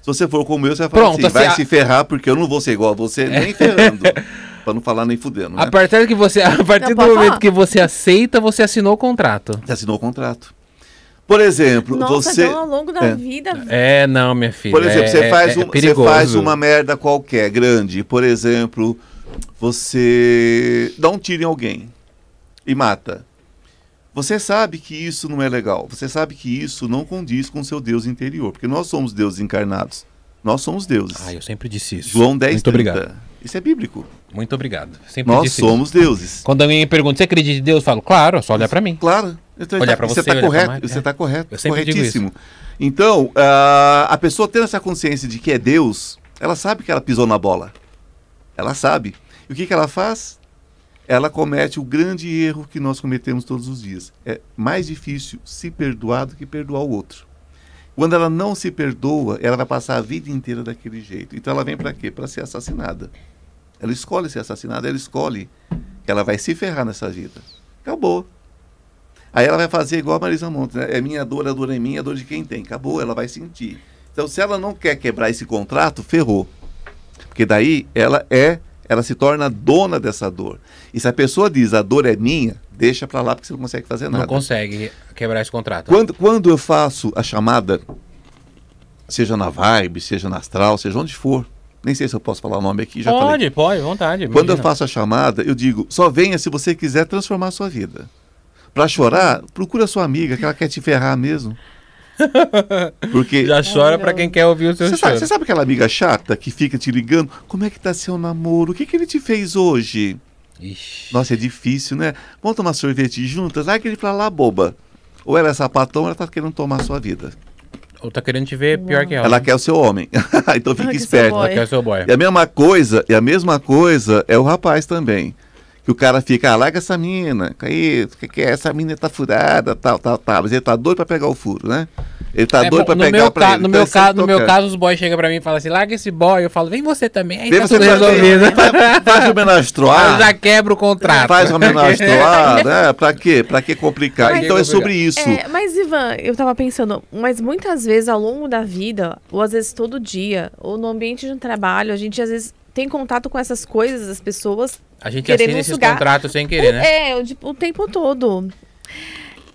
Se você for como eu, você vai falar Pronto, assim, vai assim, a... se ferrar porque eu não vou ser igual a você, é. nem ferrando. pra não falar nem fudendo, né? A partir, que você, a partir do momento falar. que você aceita, você assinou o contrato. Você assinou o contrato. Por exemplo, Nossa, você. Não, ao longo da é. vida. É, não, minha filha. Por exemplo, é, é, é você, faz um, é você faz uma merda qualquer, grande. Por exemplo, você dá um tiro em alguém e mata. Você sabe que isso não é legal. Você sabe que isso não condiz com o seu Deus interior. Porque nós somos deuses encarnados. Nós somos deuses. Ah, eu sempre disse isso. João 10, Muito 30. obrigado. Isso é bíblico. Muito obrigado. Sempre nós somos isso. deuses. Quando alguém me pergunta, você acredita em Deus? Eu falo, claro, é só olhar para mim. Claro. Então, olhar para você, você está correto. Você está é. Tá correto. corretíssimo. Então, uh, a pessoa tendo essa consciência de que é Deus, ela sabe que ela pisou na bola. Ela sabe. E o que, que ela faz? ela comete o grande erro que nós cometemos todos os dias. É mais difícil se perdoar do que perdoar o outro. Quando ela não se perdoa, ela vai passar a vida inteira daquele jeito. Então ela vem para quê? Para ser assassinada. Ela escolhe ser assassinada, ela escolhe que ela vai se ferrar nessa vida. Acabou. Aí ela vai fazer igual a Marisa Montes, né? É minha dor, a dor é minha, a dor de quem tem. Acabou, ela vai sentir. Então se ela não quer quebrar esse contrato, ferrou. Porque daí ela é ela se torna dona dessa dor. E se a pessoa diz a dor é minha, deixa para lá porque você não consegue fazer nada. Não consegue quebrar esse contrato. Quando, quando eu faço a chamada, seja na vibe, seja na astral, seja onde for, nem sei se eu posso falar o nome aqui, já pode, falei. Pode, vontade. Quando imagina. eu faço a chamada, eu digo, só venha se você quiser transformar a sua vida. Para chorar, procura a sua amiga, que ela quer te ferrar mesmo. Porque já chora para quem quer ouvir o seu você choro. Você sabe aquela amiga chata que fica te ligando? Como é que tá seu namoro? O que que ele te fez hoje? Ixi. Nossa, é difícil, né? Vamos tomar sorvete juntas? Ai, ele fala lá, boba. Ou ela é sapatão, ou ela tá querendo tomar a sua vida. Ou tá querendo te ver pior que ela. Ela quer o seu homem. então fica esperto. Ela quer o seu boy. E a mesma coisa, e a mesma coisa é o rapaz também que o cara fica, ah, larga essa mina, aí, o que, que é? Essa mina tá furada, tal, tal, tal. Mas ele tá doido pra pegar o furo, né? Ele tá é, doido pra pegar o furo. No, então meu, ca no meu caso, os boys chegam pra mim e falam assim, larga esse boy. Eu falo, vem você também, aí vem tá você tudo resolvido. Faz o menastroar. já quebra o contrato. Faz o menastroar, né? Pra quê? Pra que complicar? Mas, então é sobre isso. É, mas, Ivan, eu tava pensando, mas muitas vezes ao longo da vida, ou às vezes todo dia, ou no ambiente de um trabalho, a gente às vezes tem contato com essas coisas, as pessoas. A gente assina esses sugar. contratos sem querer, o, né? É, o, tipo, o tempo todo.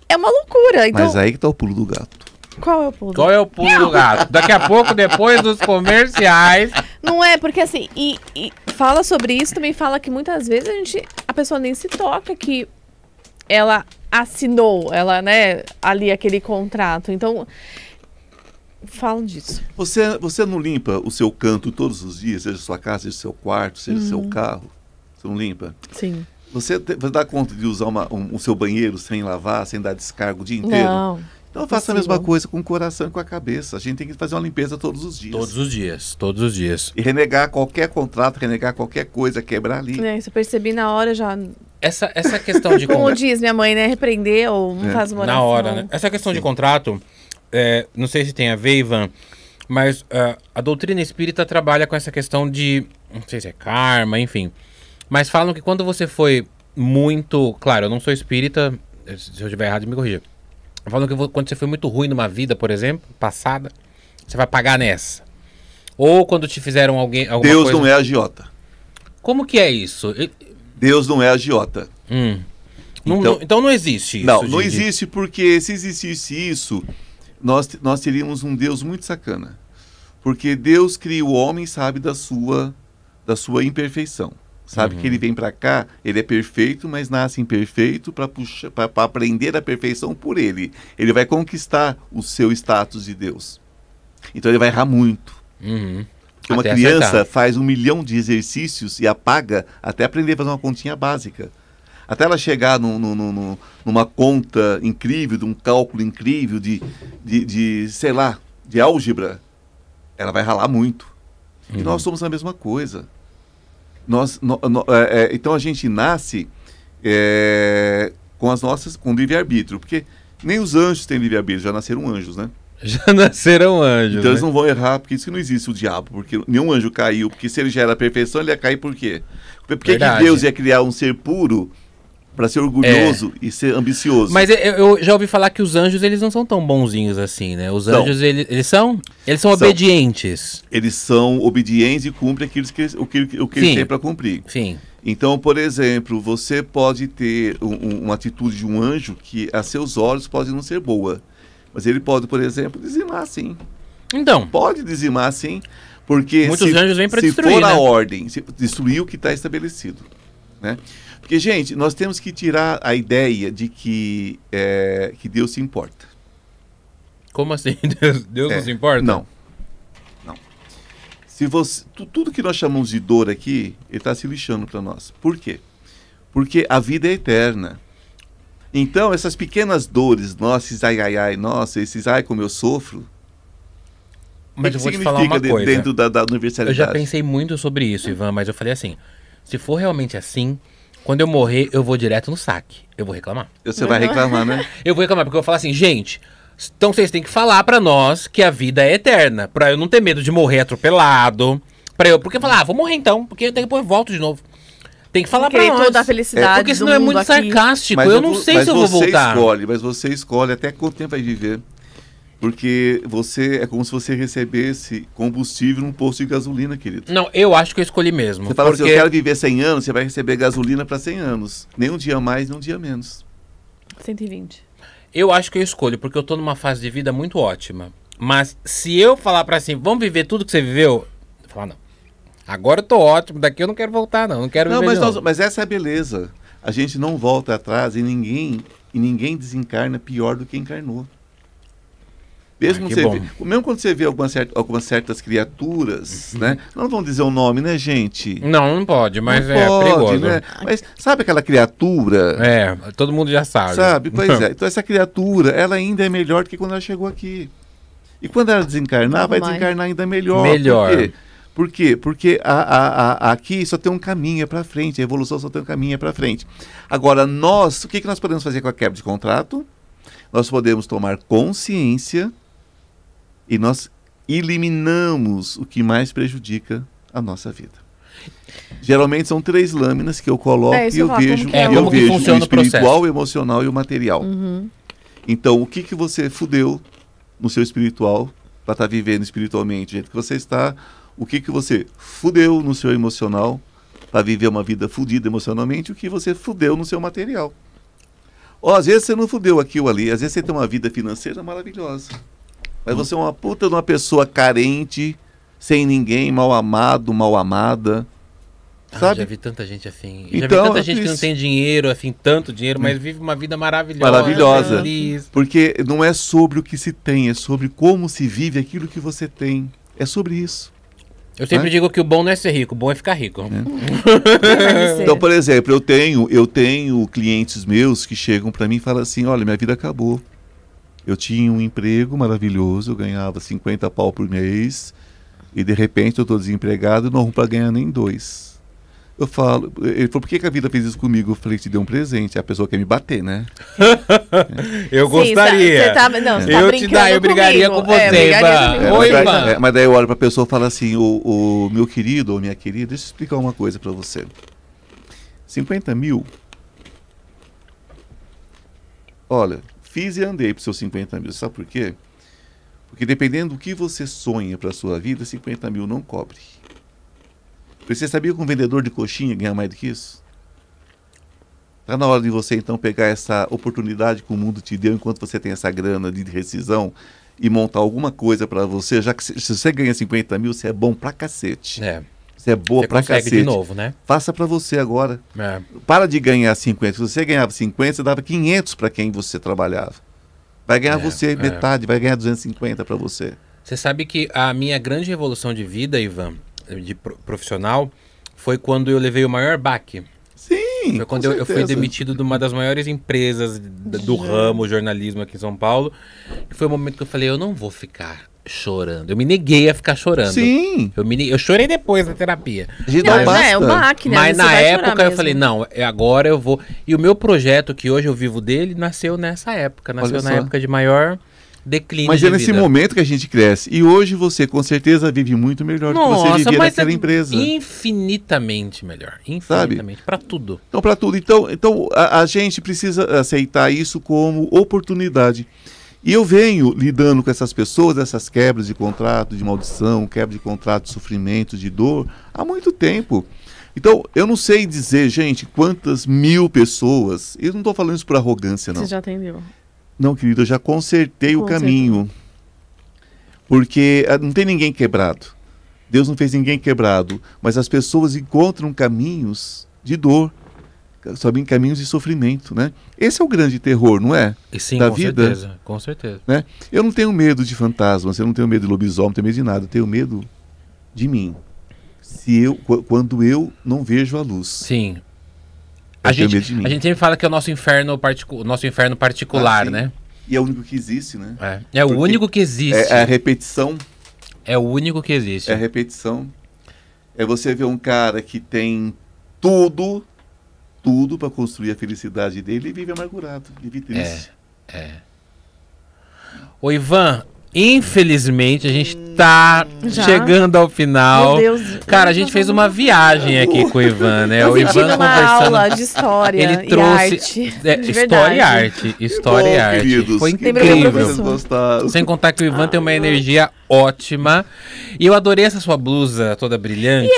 É uma loucura. Então... Mas aí que tá o pulo do gato. Qual é o pulo? Qual é o pulo Não. do gato? Daqui a pouco, depois dos comerciais. Não é, porque assim, e, e, fala sobre isso, também fala que muitas vezes a gente. A pessoa nem se toca que ela assinou, ela, né, ali aquele contrato. Então, falam disso. Você, você não limpa o seu canto todos os dias, seja sua casa, seja seu quarto, seja uhum. seu carro? Você não limpa? Sim. Você, te, você dá conta de usar uma, um, o seu banheiro sem lavar, sem dar descargo o dia inteiro? Não. Então faça possível. a mesma coisa com o coração e com a cabeça. A gente tem que fazer uma limpeza todos os dias. Todos os dias, todos os dias. E renegar qualquer contrato, renegar qualquer coisa, quebrar ali. É, isso eu percebi na hora já. Essa, essa questão de. Como diz minha mãe, né? Repreender ou não é. faz morar. Na hora, né? Essa questão Sim. de contrato é, não sei se tem a ver, Ivan, mas uh, a doutrina espírita trabalha com essa questão de, não sei se é karma, enfim. Mas falam que quando você foi muito, claro, eu não sou espírita, eh, se eu estiver errado me corrija. Falam que quando você foi muito ruim numa vida, por exemplo, passada, você vai pagar nessa. Ou quando te fizeram alguém alguma Deus coisa... não é agiota. Como que é isso? Deus não é agiota. Hum. Então, não, então não existe isso. Não, não de... existe porque se existisse isso, nós, nós teríamos um Deus muito sacana. Porque Deus cria o homem, sabe, da sua, da sua imperfeição. Sabe uhum. que ele vem para cá, ele é perfeito, mas nasce imperfeito para aprender a perfeição por ele. Ele vai conquistar o seu status de Deus. Então ele vai errar muito. Uhum. Uma até criança acertar. faz um milhão de exercícios e apaga até aprender a fazer uma continha básica até ela chegar no, no, no, numa conta incrível, de um cálculo incrível, de, de, de, sei lá, de álgebra, ela vai ralar muito. Uhum. E nós uhum. somos a mesma coisa. Nós, no, no, é, é, então a gente nasce é, com as nossas com livre-arbítrio, porque nem os anjos têm livre-arbítrio, já nasceram anjos, né? Já nasceram anjos. Então né? eles não vão errar, porque isso que não existe o diabo, porque nenhum anjo caiu, porque se ele já era perfeição, ele ia cair por quê? Por que Deus ia criar um ser puro para ser orgulhoso é. e ser ambicioso. Mas eu, já ouvi falar que os anjos eles não são tão bonzinhos assim, né? Os anjos eles, eles, são eles são, são, obedientes. Eles são obedientes e cumprem aquilo que o que o que eles têm para cumprir. Sim. Então, por exemplo, você pode ter um, uma atitude de um anjo que a seus olhos pode não ser boa, mas ele pode, por exemplo, dizimar sim. Então. Pode dizimar sim, porque Muitos se, anjos vêm para destruir, se for né? a ordem, se destruir o que está estabelecido, né? Porque, gente, nós temos que tirar a ideia de que, é, que Deus se importa. Como assim? Deus, Deus é, não se importa? Não. Não. Se você, tudo que nós chamamos de dor aqui, ele está se lixando para nós. Por quê? Porque a vida é eterna. Então, essas pequenas dores, nossa, esses ai, ai, ai, nossa, esses ai como eu sofro. Mas eu vou te falar uma coisa. Dentro da, da universalidade? Eu já pensei muito sobre isso, Ivan, mas eu falei assim, se for realmente assim, quando eu morrer, eu vou direto no saque. Eu vou reclamar. Você vai reclamar, né? Eu vou reclamar, porque eu vou falar assim, gente. Então vocês têm que falar para nós que a vida é eterna. Pra eu não ter medo de morrer atropelado. Pra eu. Porque falar, ah, vou morrer então, porque depois eu volto de novo. Tem que falar okay, pra nós. toda a felicidade. É, porque senão é muito aqui. sarcástico. Mas eu, não sei se eu vou voltar. você Escolhe, mas você escolhe até quanto tempo vai viver. Porque você é como se você recebesse combustível num posto de gasolina, querido. Não, eu acho que eu escolhi mesmo. Você fala porque... assim, eu quero viver 100 anos, você vai receber gasolina para 100 anos. Nem um dia mais, nem um dia menos. 120. Eu acho que eu escolho, porque eu tô numa fase de vida muito ótima. Mas se eu falar para assim, vamos viver tudo que você viveu, eu falar, ah, não. Agora eu tô ótimo, daqui eu não quero voltar, não. Não quero não, viver. Mas, não, nós, mas essa é a beleza. A gente não volta atrás e ninguém, e ninguém desencarna pior do que encarnou. Mesmo, ah, você vê, mesmo quando você vê algumas, certas, algumas certas criaturas, uhum. né? Não vão dizer o nome, né, gente? Não, não pode, mas não é pode, perigoso. Né? Mas sabe aquela criatura? É, todo mundo já sabe. Sabe, pois é. Então essa criatura, ela ainda é melhor do que quando ela chegou aqui. E quando ela desencarnar, vai desencarnar ainda melhor. Melhor. Por quê? Por quê? Porque a, a, a, aqui só tem um caminho para frente, a evolução só tem um caminho para frente. Agora, nós, o que, que nós podemos fazer com a quebra de contrato? Nós podemos tomar consciência e nós eliminamos o que mais prejudica a nossa vida. Geralmente são três lâminas que eu coloco é, e eu vejo, é, eu vejo o espiritual, o emocional e o material. Uhum. Então, o que, que você fudeu no seu espiritual para estar tá vivendo espiritualmente, do jeito que você está, o que, que você fudeu no seu emocional para viver uma vida fudida emocionalmente, o que você fudeu no seu material. Ou às vezes você não fudeu aquilo ali, às vezes você tem uma vida financeira maravilhosa. Mas você é uma puta de uma pessoa carente, sem ninguém, mal amado, mal amada. Ah, Sabe? Ah, já vi tanta gente assim. Então, já vi então, tanta é gente que não tem dinheiro, assim, tanto dinheiro, mas hum. vive uma vida maravilhosa. Maravilhosa. Feliz. Porque não é sobre o que se tem, é sobre como se vive aquilo que você tem. É sobre isso. Eu sempre é? digo que o bom não é ser rico, o bom é ficar rico. É. é. então, por exemplo, eu tenho, eu tenho clientes meus que chegam para mim e falam assim: "Olha, minha vida acabou. Eu tinha um emprego maravilhoso, eu ganhava 50 pau por mês, e de repente eu estou desempregado e não para ganhar nem dois. Eu falo, ele falou, por que, que, a vida fez isso comigo? Eu falei, te deu um presente, a pessoa quer me bater, né? eu gostaria. Sim, tá, não, é. eu te dá, eu brigaria comigo. com você. É, Oi, mas, daí, é, mas daí eu olho para a pessoa e falo assim, o, o meu querido ou minha querida, deixa eu explicar uma coisa para você. 50 mil, olha, fiz e andei para os seus 50 mil. Sabe por quê? Porque dependendo do que você sonha para a sua vida, 50 mil não cobre. Você sabia que um vendedor de coxinha ganha mais do que isso? Está na hora de você então pegar essa oportunidade que o mundo te deu enquanto você tem essa grana de rescisão e montar alguma coisa para você, já que se, você ganha 50 mil, você é bom pra cacete. É. Você é boa você pra cacete. de novo, né? Faça para você agora. É. Para de ganhar 50. Se você ganhava 50, você dava 500 para quem você trabalhava. Vai ganhar é, você é. metade, vai ganhar 250 para você. Você sabe que a minha grande revolução de vida, Ivan, de profissional, foi quando eu levei o maior baque. Sim. Foi quando eu, eu, fui demitido de uma das maiores empresas do, do ramo jornalismo aqui em São Paulo. E foi o momento que eu falei: eu não vou ficar chorando. Eu me neguei a ficar chorando. Sim. Eu, me, eu chorei depois da terapia. Não, mas, não é, uma máquina. Mas na época eu falei, não, é agora eu vou. E o meu projeto, que hoje eu vivo dele, nasceu nessa época. Nasceu na época de maior declínio. Mas é de nesse vida. momento que a gente cresce. E hoje você, com certeza, vive muito melhor Nossa, do que você vivia naquela é empresa. Infinitamente melhor. Infinitamente. Para tudo. Então, para tudo. Então, então a, a gente precisa aceitar isso como oportunidade. E eu venho lidando com essas pessoas, essas quebras de contrato, de maldição, quebra de contrato, de sofrimento, de dor, há muito tempo. Então, eu não sei dizer, gente, quantas mil pessoas. Eu não estou falando isso por arrogância, não. Você já atendeu? Não, querido, eu já consertei Consertou. o caminho. Porque eh, não tem ninguém quebrado. Deus não fez ninguém quebrado. Mas as pessoas encontram caminhos de dor sobem caminhos de sofrimento, né? Esse é o grande terror, não é? E sim, da com vida, certeza, com certeza. Né? Eu não tenho medo de fantasmas, eu não tenho medo de lobisomem, não tenho medo de nada, eu tenho medo de mim. Se eu, quando eu não vejo a luz. Sim. A gente, a gente sempre fala que é o nosso inferno, particu nosso inferno particular, ah, né? E é o único que existe, né? É, é o único que existe. É, é a repetição. É o único que existe. É a repetição. É você ver um cara que tem tudo, tudo para construir a felicidade dele e vive amargurado, vive triste. É, é. O Ivan, Infelizmente, a gente tá Já? chegando ao final. Meu Deus. Cara, a gente fez uma viagem aqui com o Ivan, né? o Ivan conversando. aula de história ele trouxe e arte. É, história e arte. História e arte. Queridos, Foi incrível. Sem contar que o Ivan ah, tem uma energia ótima. E eu adorei essa sua blusa toda brilhante.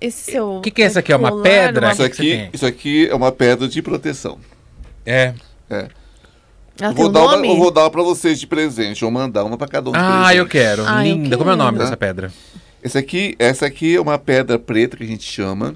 esse O que, que é essa aqui? É uma pedra? Isso, aqui, isso aqui é uma pedra de proteção. É. É. Ela vou, dar nome? Uma, vou dar uma pra vocês de presente. Vou mandar uma pra cada um de ah, presente. eu quero. Ah, Linda. Como é o nome dessa pedra? Essa aqui, essa aqui é uma pedra preta que a gente chama.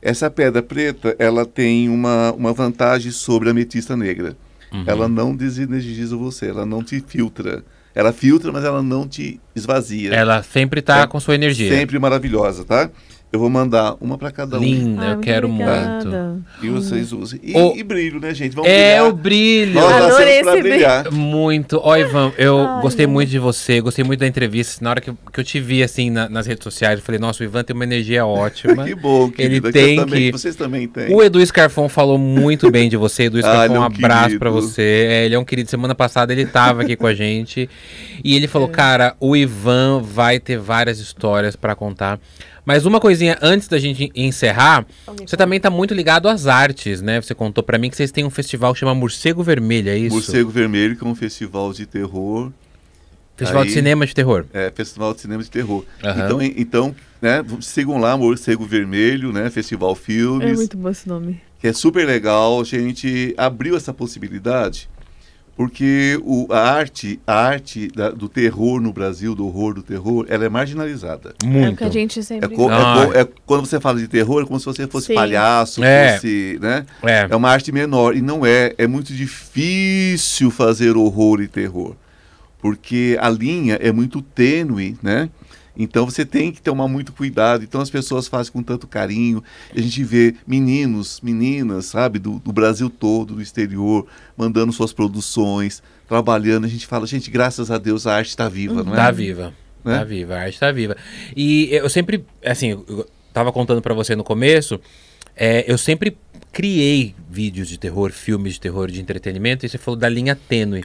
Essa pedra preta, ela tem uma, uma vantagem sobre a ametista negra. Uhum. Ela não desenergiza você, ela não te filtra. Ela filtra, mas ela não te esvazia. Ela sempre tá é, com sua energia. Sempre maravilhosa, tá? Eu vou mandar uma para cada um. Linda, Ai, eu quero muito. E vocês usem. E, e brilho, né, gente? Vamos é, brilhar. o brilho. Nós Adorei pra brilhar. Brilho. Muito. Ó, Ivan, eu Ai, gostei muito de você, gostei muito da entrevista. Na hora que, que eu te vi, assim, na, nas redes sociais, eu falei, nossa, o Ivan tem uma energia ótima. que bom, querida. Ele tem que, que... Vocês também têm. O Edu Scarfon falou muito bem de você. Edu ah, Scarfon, ah, um, abraço para você. É, ele é um querido. Semana passada ele tava aqui com a gente. E ele falou, é. cara, o Ivan vai ter várias histórias para contar. Mas uma coisinha antes da gente encerrar, então você também tá muito ligado às artes, né? Você contou para mim que vocês têm um festival que chama Morcego Vermelho, é isso? Morcego Vermelho, que é um festival de terror. Festival Aí, de Cinema de Terror. É, Festival de Cinema de Terror. Uhum. Então, então, né, sigam lá Morcego Vermelho, né, Festival é Filmes. É muito bom esse nome. Que é super legal, a gente abriu essa possibilidade porque o, a arte, a arte da, do terror no Brasil, do horror, do terror, ela é marginalizada. Muito. É o que a gente sempre... É, co, é, co, ah, é, é quando você fala de terror, é como se você fosse Sim. palhaço, é. fosse... Né? É. é uma arte menor, e não é. É muito difícil fazer horror e terror, porque a linha é muito tênue, né? Então você tem que tomar muito cuidado. Então as pessoas fazem com tanto carinho. A gente vê meninos, meninas, sabe, do, do Brasil todo, do exterior, mandando suas produções, trabalhando. A gente fala, gente, graças a Deus a arte está viva, não é? Está viva. Né? Tá viva, a arte está viva. E eu sempre, assim, eu tava contando para você no começo, é, eu sempre criei vídeos de terror, filmes de terror, de entretenimento, e você falou da linha tênue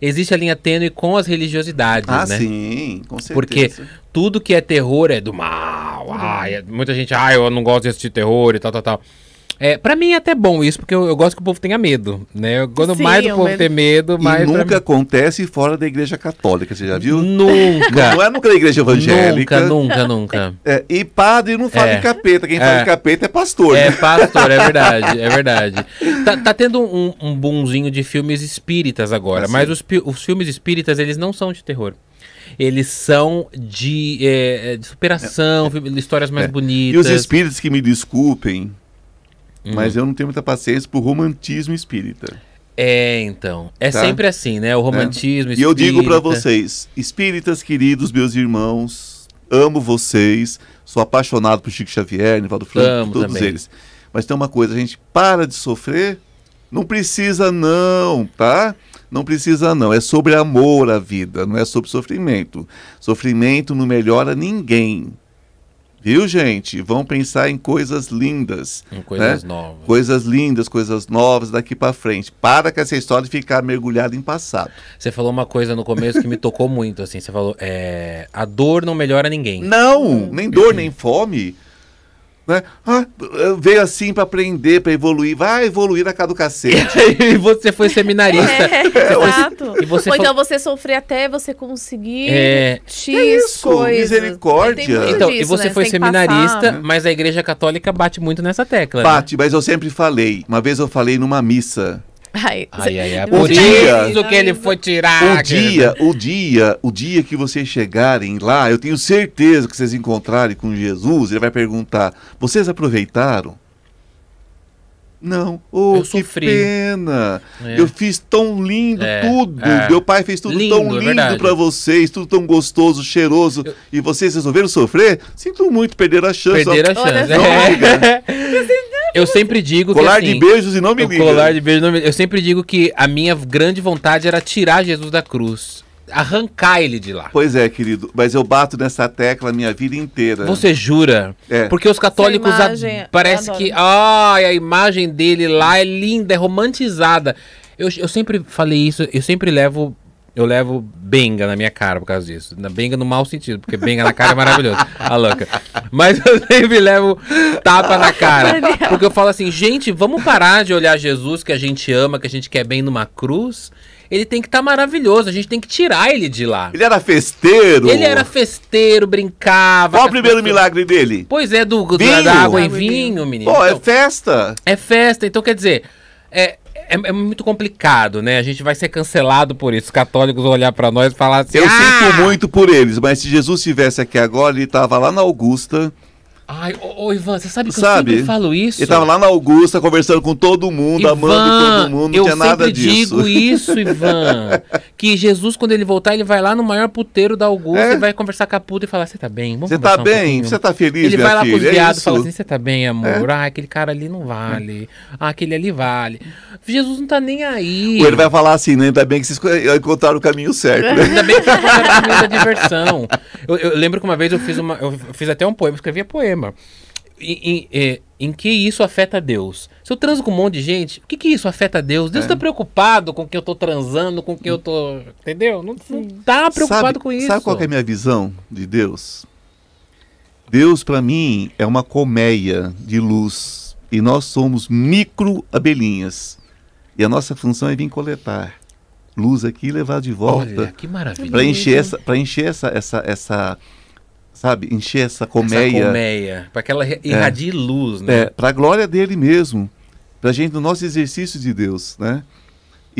existe a linha tênue com as religiosidades, ah, né? sim, com certeza. Porque tudo que é terror é do mal. Uhum. Ai, é, muita gente, ah, eu não gosto de assistir terror e tal, tal, tal. É, pra mim é até bom isso, porque eu, eu gosto que o povo tenha medo, né? Quando Sim, mais o povo mas... ter medo, mais. E nunca acontece fora da igreja católica, você já viu? Nunca. Não é nunca da igreja evangélica. Nunca, nunca, nunca. É, e padre não fala é. de capeta, quem é. fala de capeta é pastor. É né? É pastor, é verdade, é verdade. Tá, tá tendo um, um de filmes espíritas agora, assim. mas os, os filmes espíritas, eles não são de terror eles são de, é, é de superação, é, histórias mais é. bonitas. E os espíritos que me desculpem, Uhum. Mas eu não tenho muita paciência pro romantismo espírita. É, então. É tá? sempre assim, né? O é. romantismo é. espírita. E eu digo para vocês, espíritas queridos, meus irmãos, amo vocês, sou apaixonado por Chico Xavier, Nivaldo Franco, todos também. eles. Mas tem uma coisa, a gente para de sofrer, não precisa não, tá? Não precisa não, é sobre amor a vida, não é sobre sofrimento. Sofrimento não melhora ninguém. Viu, gente? Vão pensar em coisas lindas. Em né? coisas né? novas. Coisas lindas, coisas novas daqui para frente. Para com essa história de ficar mergulhado em passado. Você falou uma coisa no começo que me tocou muito, assim. Você falou, é... a dor não melhora ninguém. Não, nem dor, nem fome né? Ah, veio assim para aprender, para evoluir. Vai evoluir na casa do cacete. e você foi seminarista. É, é exato. E você Ou então você sofreu até você conseguir é... X é isso, coisas. misericórdia. Né? Então, disso, e você né? foi você seminarista, mas a igreja católica bate muito nessa tecla. Bate, né? mas eu sempre falei. Uma vez eu falei numa missa Ai, ai, ai, ai. O tá dia que ele foi tirar. O dia, né? o dia, o dia que vocês chegarem lá, eu tenho certeza que vocês encontrarem com Jesus, ele vai perguntar: "Vocês aproveitaram?" Não. Oh, eu que sofri. pena. É. Eu fiz tão lindo é, tudo. É. Meu pai fez tudo lindo, tão lindo é para vocês, tudo tão gostoso, cheiroso. Eu... E vocês resolveram sofrer? Sinto muito perder a chance. Perder a chance. É. Não, é. eu sempre digo colar que. Colar assim, de beijos e não me liga. Colar de beijos não me Eu sempre digo que a minha grande vontade era tirar Jesus da cruz. Arrancar ele de lá. Pois é, querido, mas eu bato nessa tecla a minha vida inteira. Você jura? É. Porque os católicos imagem, a... parece que ai, oh, a imagem dele lá é linda, é romantizada. Eu, eu sempre falei isso, eu sempre levo eu levo benga na minha cara por causa disso. Benga no mau sentido, porque benga na cara é maravilhoso. A louca. Mas eu sempre levo tapa na cara. Porque eu falo assim, gente, vamos parar de olhar Jesus que a gente ama, que a gente quer bem numa cruz ele tem que estar tá maravilhoso, a gente tem que tirar ele de lá. Ele era festeiro. Ele era festeiro, brincava. Qual o primeiro milagre dele? Pois é, do, do da água em vinho, menino. Pô, é então, é festa. É festa, então quer dizer, é, é, é, muito complicado, né? A gente vai ser cancelado por isso. Os católicos vão olhar para nós e falar assim. Eu ah! sinto muito por eles, mas se Jesus estivesse aqui agora, ele estava lá na Augusta Ai, ô, ô, Ivan, você sabe que sabe? eu sempre falo isso? Ele tava lá na Augusta conversando com todo mundo, Ivan, amando todo mundo, não tinha nada disso. Eu digo isso, Ivan, que Jesus, quando ele voltar, ele vai lá no maior puteiro da Augusta é? e vai conversar com a puta e falar, você tá bem? Você tá um bem? Você tá feliz, Ele vai lá filha, com os é viados é e fala assim, você tá bem, é? amor? É? Ah, aquele cara ali não vale. Ah, aquele ali vale. Jesus não tá nem aí. Ou ele vai falar assim, né? Ainda bem que vocês encontraram o caminho certo. Né? Ainda bem que vocês encontraram o caminho da diversão. Eu, eu, lembro que uma vez eu fiz, uma, eu fiz até um poema, escrevia poema problema. Em, em, é, em, que isso afeta Deus? Se eu transo com um monte de gente, o que, que isso afeta Deus? Deus está é. Tá preocupado com que eu estou transando, com que eu estou. Entendeu? Não está preocupado sabe, com isso. Sabe qual é a minha visão de Deus? Deus, para mim, é uma colmeia de luz e nós somos micro abelhinhas. E a nossa função é vir coletar luz aqui e levar de volta. Olha, que maravilha. Para encher, essa, encher essa, essa, essa sabe, encher essa colmeia. Essa colmeia, para que ela é. irradie é, luz, né? É, para a glória dele mesmo, para a gente, no nosso exercício de Deus, né?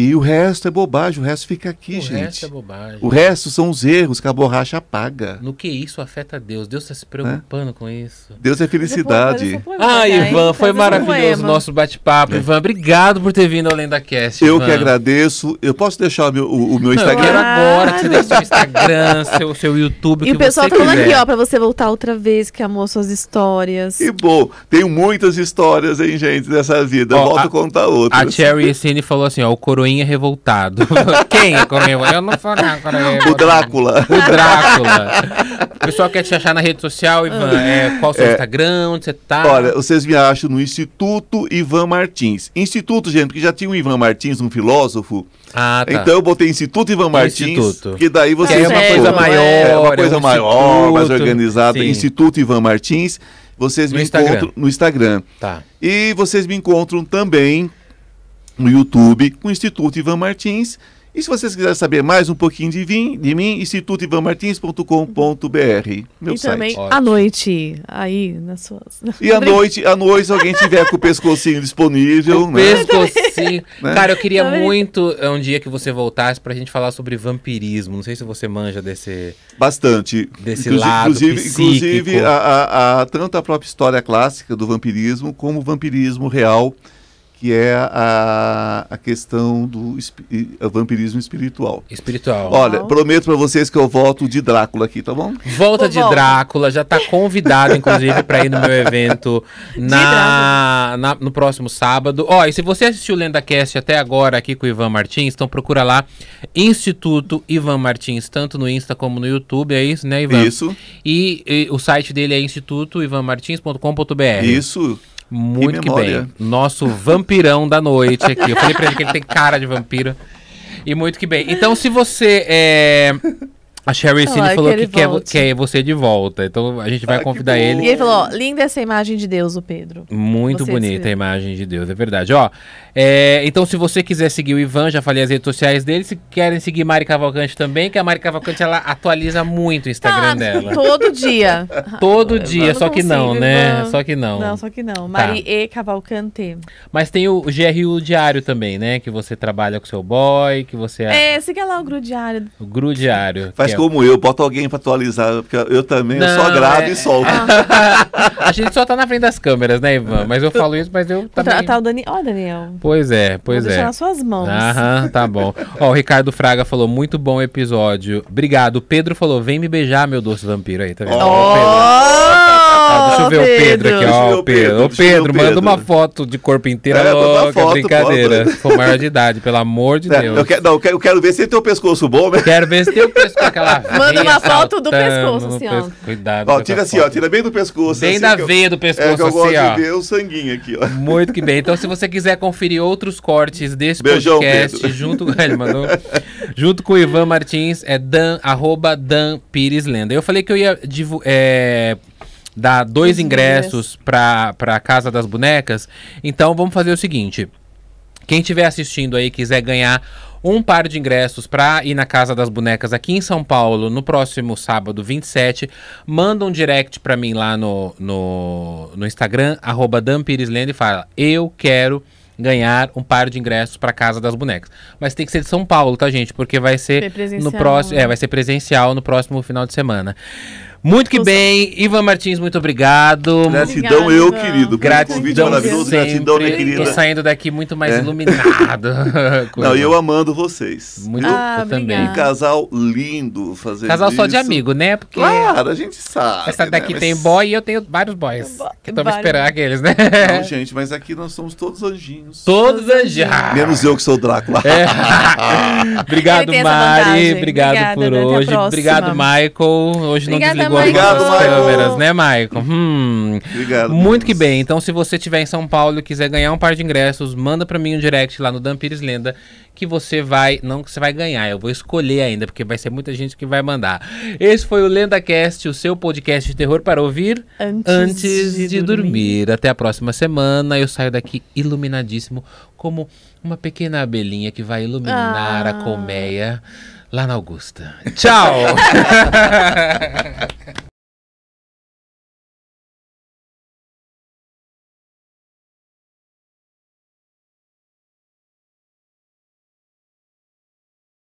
E o resto é bobagem, o resto fica aqui, o gente. O resto é bobagem. O resto são os erros que a borracha apaga. No que isso afeta Deus? Deus está se preocupando é? com isso. Deus é felicidade. ah, Ivan, foi maravilhoso o nosso bate-papo. É. Ivan, obrigado por ter vindo além da cast. Eu Ivan. que agradeço. Eu posso deixar o meu, o, o meu Instagram? eu quero agora que você deixe seu Instagram, seu, seu YouTube. E o, pessoal tá falando aqui, ó, para você voltar outra vez, que amou suas histórias. Que bom. Tenho muitas histórias, hein, gente, dessa vida. Ó, Volto a, contar outras. A Cherry Essene falou assim, ó, o coroinha coroinha revoltado. Quem é coroinha Eu não sou nada. coroinha O Drácula. O Drácula. o pessoal quer te achar na rede social, Ivan. Ah. É, qual o seu é, Instagram? Onde você tá? Olha, vocês me acham no Instituto Ivan Martins. Instituto, gente, porque já tinha o Ivan Martins, um filósofo. Ah, tá. Então eu botei Instituto Ivan Martins, Instituto. que daí você é uma coisa maior, é uma coisa é um maior, instituto. mais organizada. Sim. Instituto Ivan Martins. Vocês no me Instagram. encontram no Instagram. Tá. E vocês me encontram também no YouTube com o Instituto Ivan Martins. E se vocês quiserem saber mais um pouquinho de, vim, de mim, institutoivanmartins.com.br. Meu e site. também à noite, aí nas suas. E à noite, à noite, se alguém tiver com o pescocinho disponível. O né? Pescocinho. Né? Cara, eu queria muito é, um dia que você voltasse pra gente falar sobre vampirismo. Não sei se você manja desse. Bastante. Desse inclusive, lado. Inclusive, inclusive a, a, a, tanto a própria história clássica do vampirismo, como o vampirismo real que é a, a questão do vampirismo espiritual. Espiritual. Olha, prometo para vocês que eu volto de Drácula aqui, tá bom? Volta Pô, de Drácula, já tá convidado, inclusive, para ir no meu evento na, na, no próximo sábado. Ó, e se você assistiu Lenda LendaCast até agora aqui com o Ivan Martins, então procura lá Instituto Ivan Martins, tanto no Insta como no YouTube, é isso, né, Ivan? Isso. E, e o site dele é institutoivanmartins.com.br. Isso. Muito que, que bem. Nosso vampirão da noite aqui. Eu falei pra ele que ele tem cara de vampiro. E muito que bem. Então, se você é. A Sherry Cine falou que, que quer, quer, você de volta. Então a gente vai ah, convidar ele. E ele falou: ó, linda essa imagem de Deus, o Pedro. Muito você bonita a imagem de Deus, é verdade. Ó, é, então, se você quiser seguir o Ivan, já falei as redes sociais dele. Se querem seguir Mari Cavalcante também, que a Mari Cavalcante ela atualiza muito o Instagram ah, dela. Todo dia. todo dia, só que não, né? Só que não. Não, só que não. Tá. Mari E Cavalcante. Mas tem o GRU Diário também, né? Que você trabalha com seu boy, que você. É, é siga lá o Gru Diário. O Gru Diário. Faz é como é... eu, bota alguém pra atualizar, porque eu também não, eu só gravo é... e solto. Ah. a gente só tá na frente das câmeras, né, Ivan? É. Mas eu falo isso, mas eu. Tá também... Tá, tá o Daniel. Ó, oh, Daniel. Pô, Pois é, pois Vou é. Deixar nas suas mãos. Aham, tá bom. Ó, o Ricardo Fraga falou, muito bom episódio. Obrigado. O Pedro falou, vem me beijar, meu doce vampiro aí, tá vendo? Oh! Deixa eu ver Pedro. o Pedro aqui, ó. O Pedro, Pedro, Pedro manda uma foto de corpo inteiro. É, que foto, brincadeira. Foto. Sou maior de idade, pelo amor de é, Deus. Eu quero, não, eu quero ver se tem o pescoço bom, né? Quero ver se tem o pescoço aquela Manda uma foto do pescoço, assim, ó. Cuidado. Ó, tira assim, ó, tira bem do pescoço. Bem assim, da veia do pescoço, é, que eu assim, gosto ó. De ver o sanguinho aqui, ó. Muito que bem. Então, se você quiser conferir outros cortes desse Beijão, podcast, Pedro. junto, ele mandou, junto com o Ivan Martins, é dan, arroba dan Pires Lenda. Eu falei que eu ia é, dá dois ingressos para a Casa das Bonecas. Então vamos fazer o seguinte: quem estiver assistindo aí quiser ganhar um par de ingressos para ir na Casa das Bonecas aqui em São Paulo no próximo sábado 27, manda um direct para mim lá no, no, no Instagram, arroba e fala: Eu quero ganhar um par de ingressos para casa das bonecas. Mas tem que ser de São Paulo, tá, gente? Porque vai ser no próximo, né? é, vai ser presencial no próximo final de semana. Muito que bem. Ivan Martins, muito obrigado. Gratidão Obrigada, eu, querido. querido. Gratidão convite maravilhoso. sempre. Gratidão, minha querida. Tô saindo daqui muito mais É. iluminado. Não, e eu amando vocês. Muito Ah, eu também. Um casal lindo fazer Casal só de amigo, né? Porque Claro, a gente sabe. essa né? daqui Mas- tem boy e eu tenho vários boys. Bo- Que eu esperando aqueles, né? Não, gente, mas aqui nós somos todos anjinhos. Todos anjinhos ah. Menos eu que sou o Drácula. É. obrigado, Mari. Obrigado Obrigada, por hoje. Obrigado, Michael. Hoje não desligou Obrigado, Maicon. câmeras, né, Maicon? Hum. Obrigado. Muito Deus. que bem. Então, se você estiver em São Paulo e quiser ganhar um par de ingressos, manda para mim um direct lá no Dampires Lenda que você vai, não que você vai ganhar, eu vou escolher ainda, porque vai ser muita gente que vai mandar. Esse foi o LendaCast, o seu podcast de terror para ouvir antes, antes de, de dormir. dormir. Até a próxima semana, eu saio daqui iluminadíssimo como uma pequena abelhinha que vai iluminar ah. a colmeia lá na Augusta. Tchau!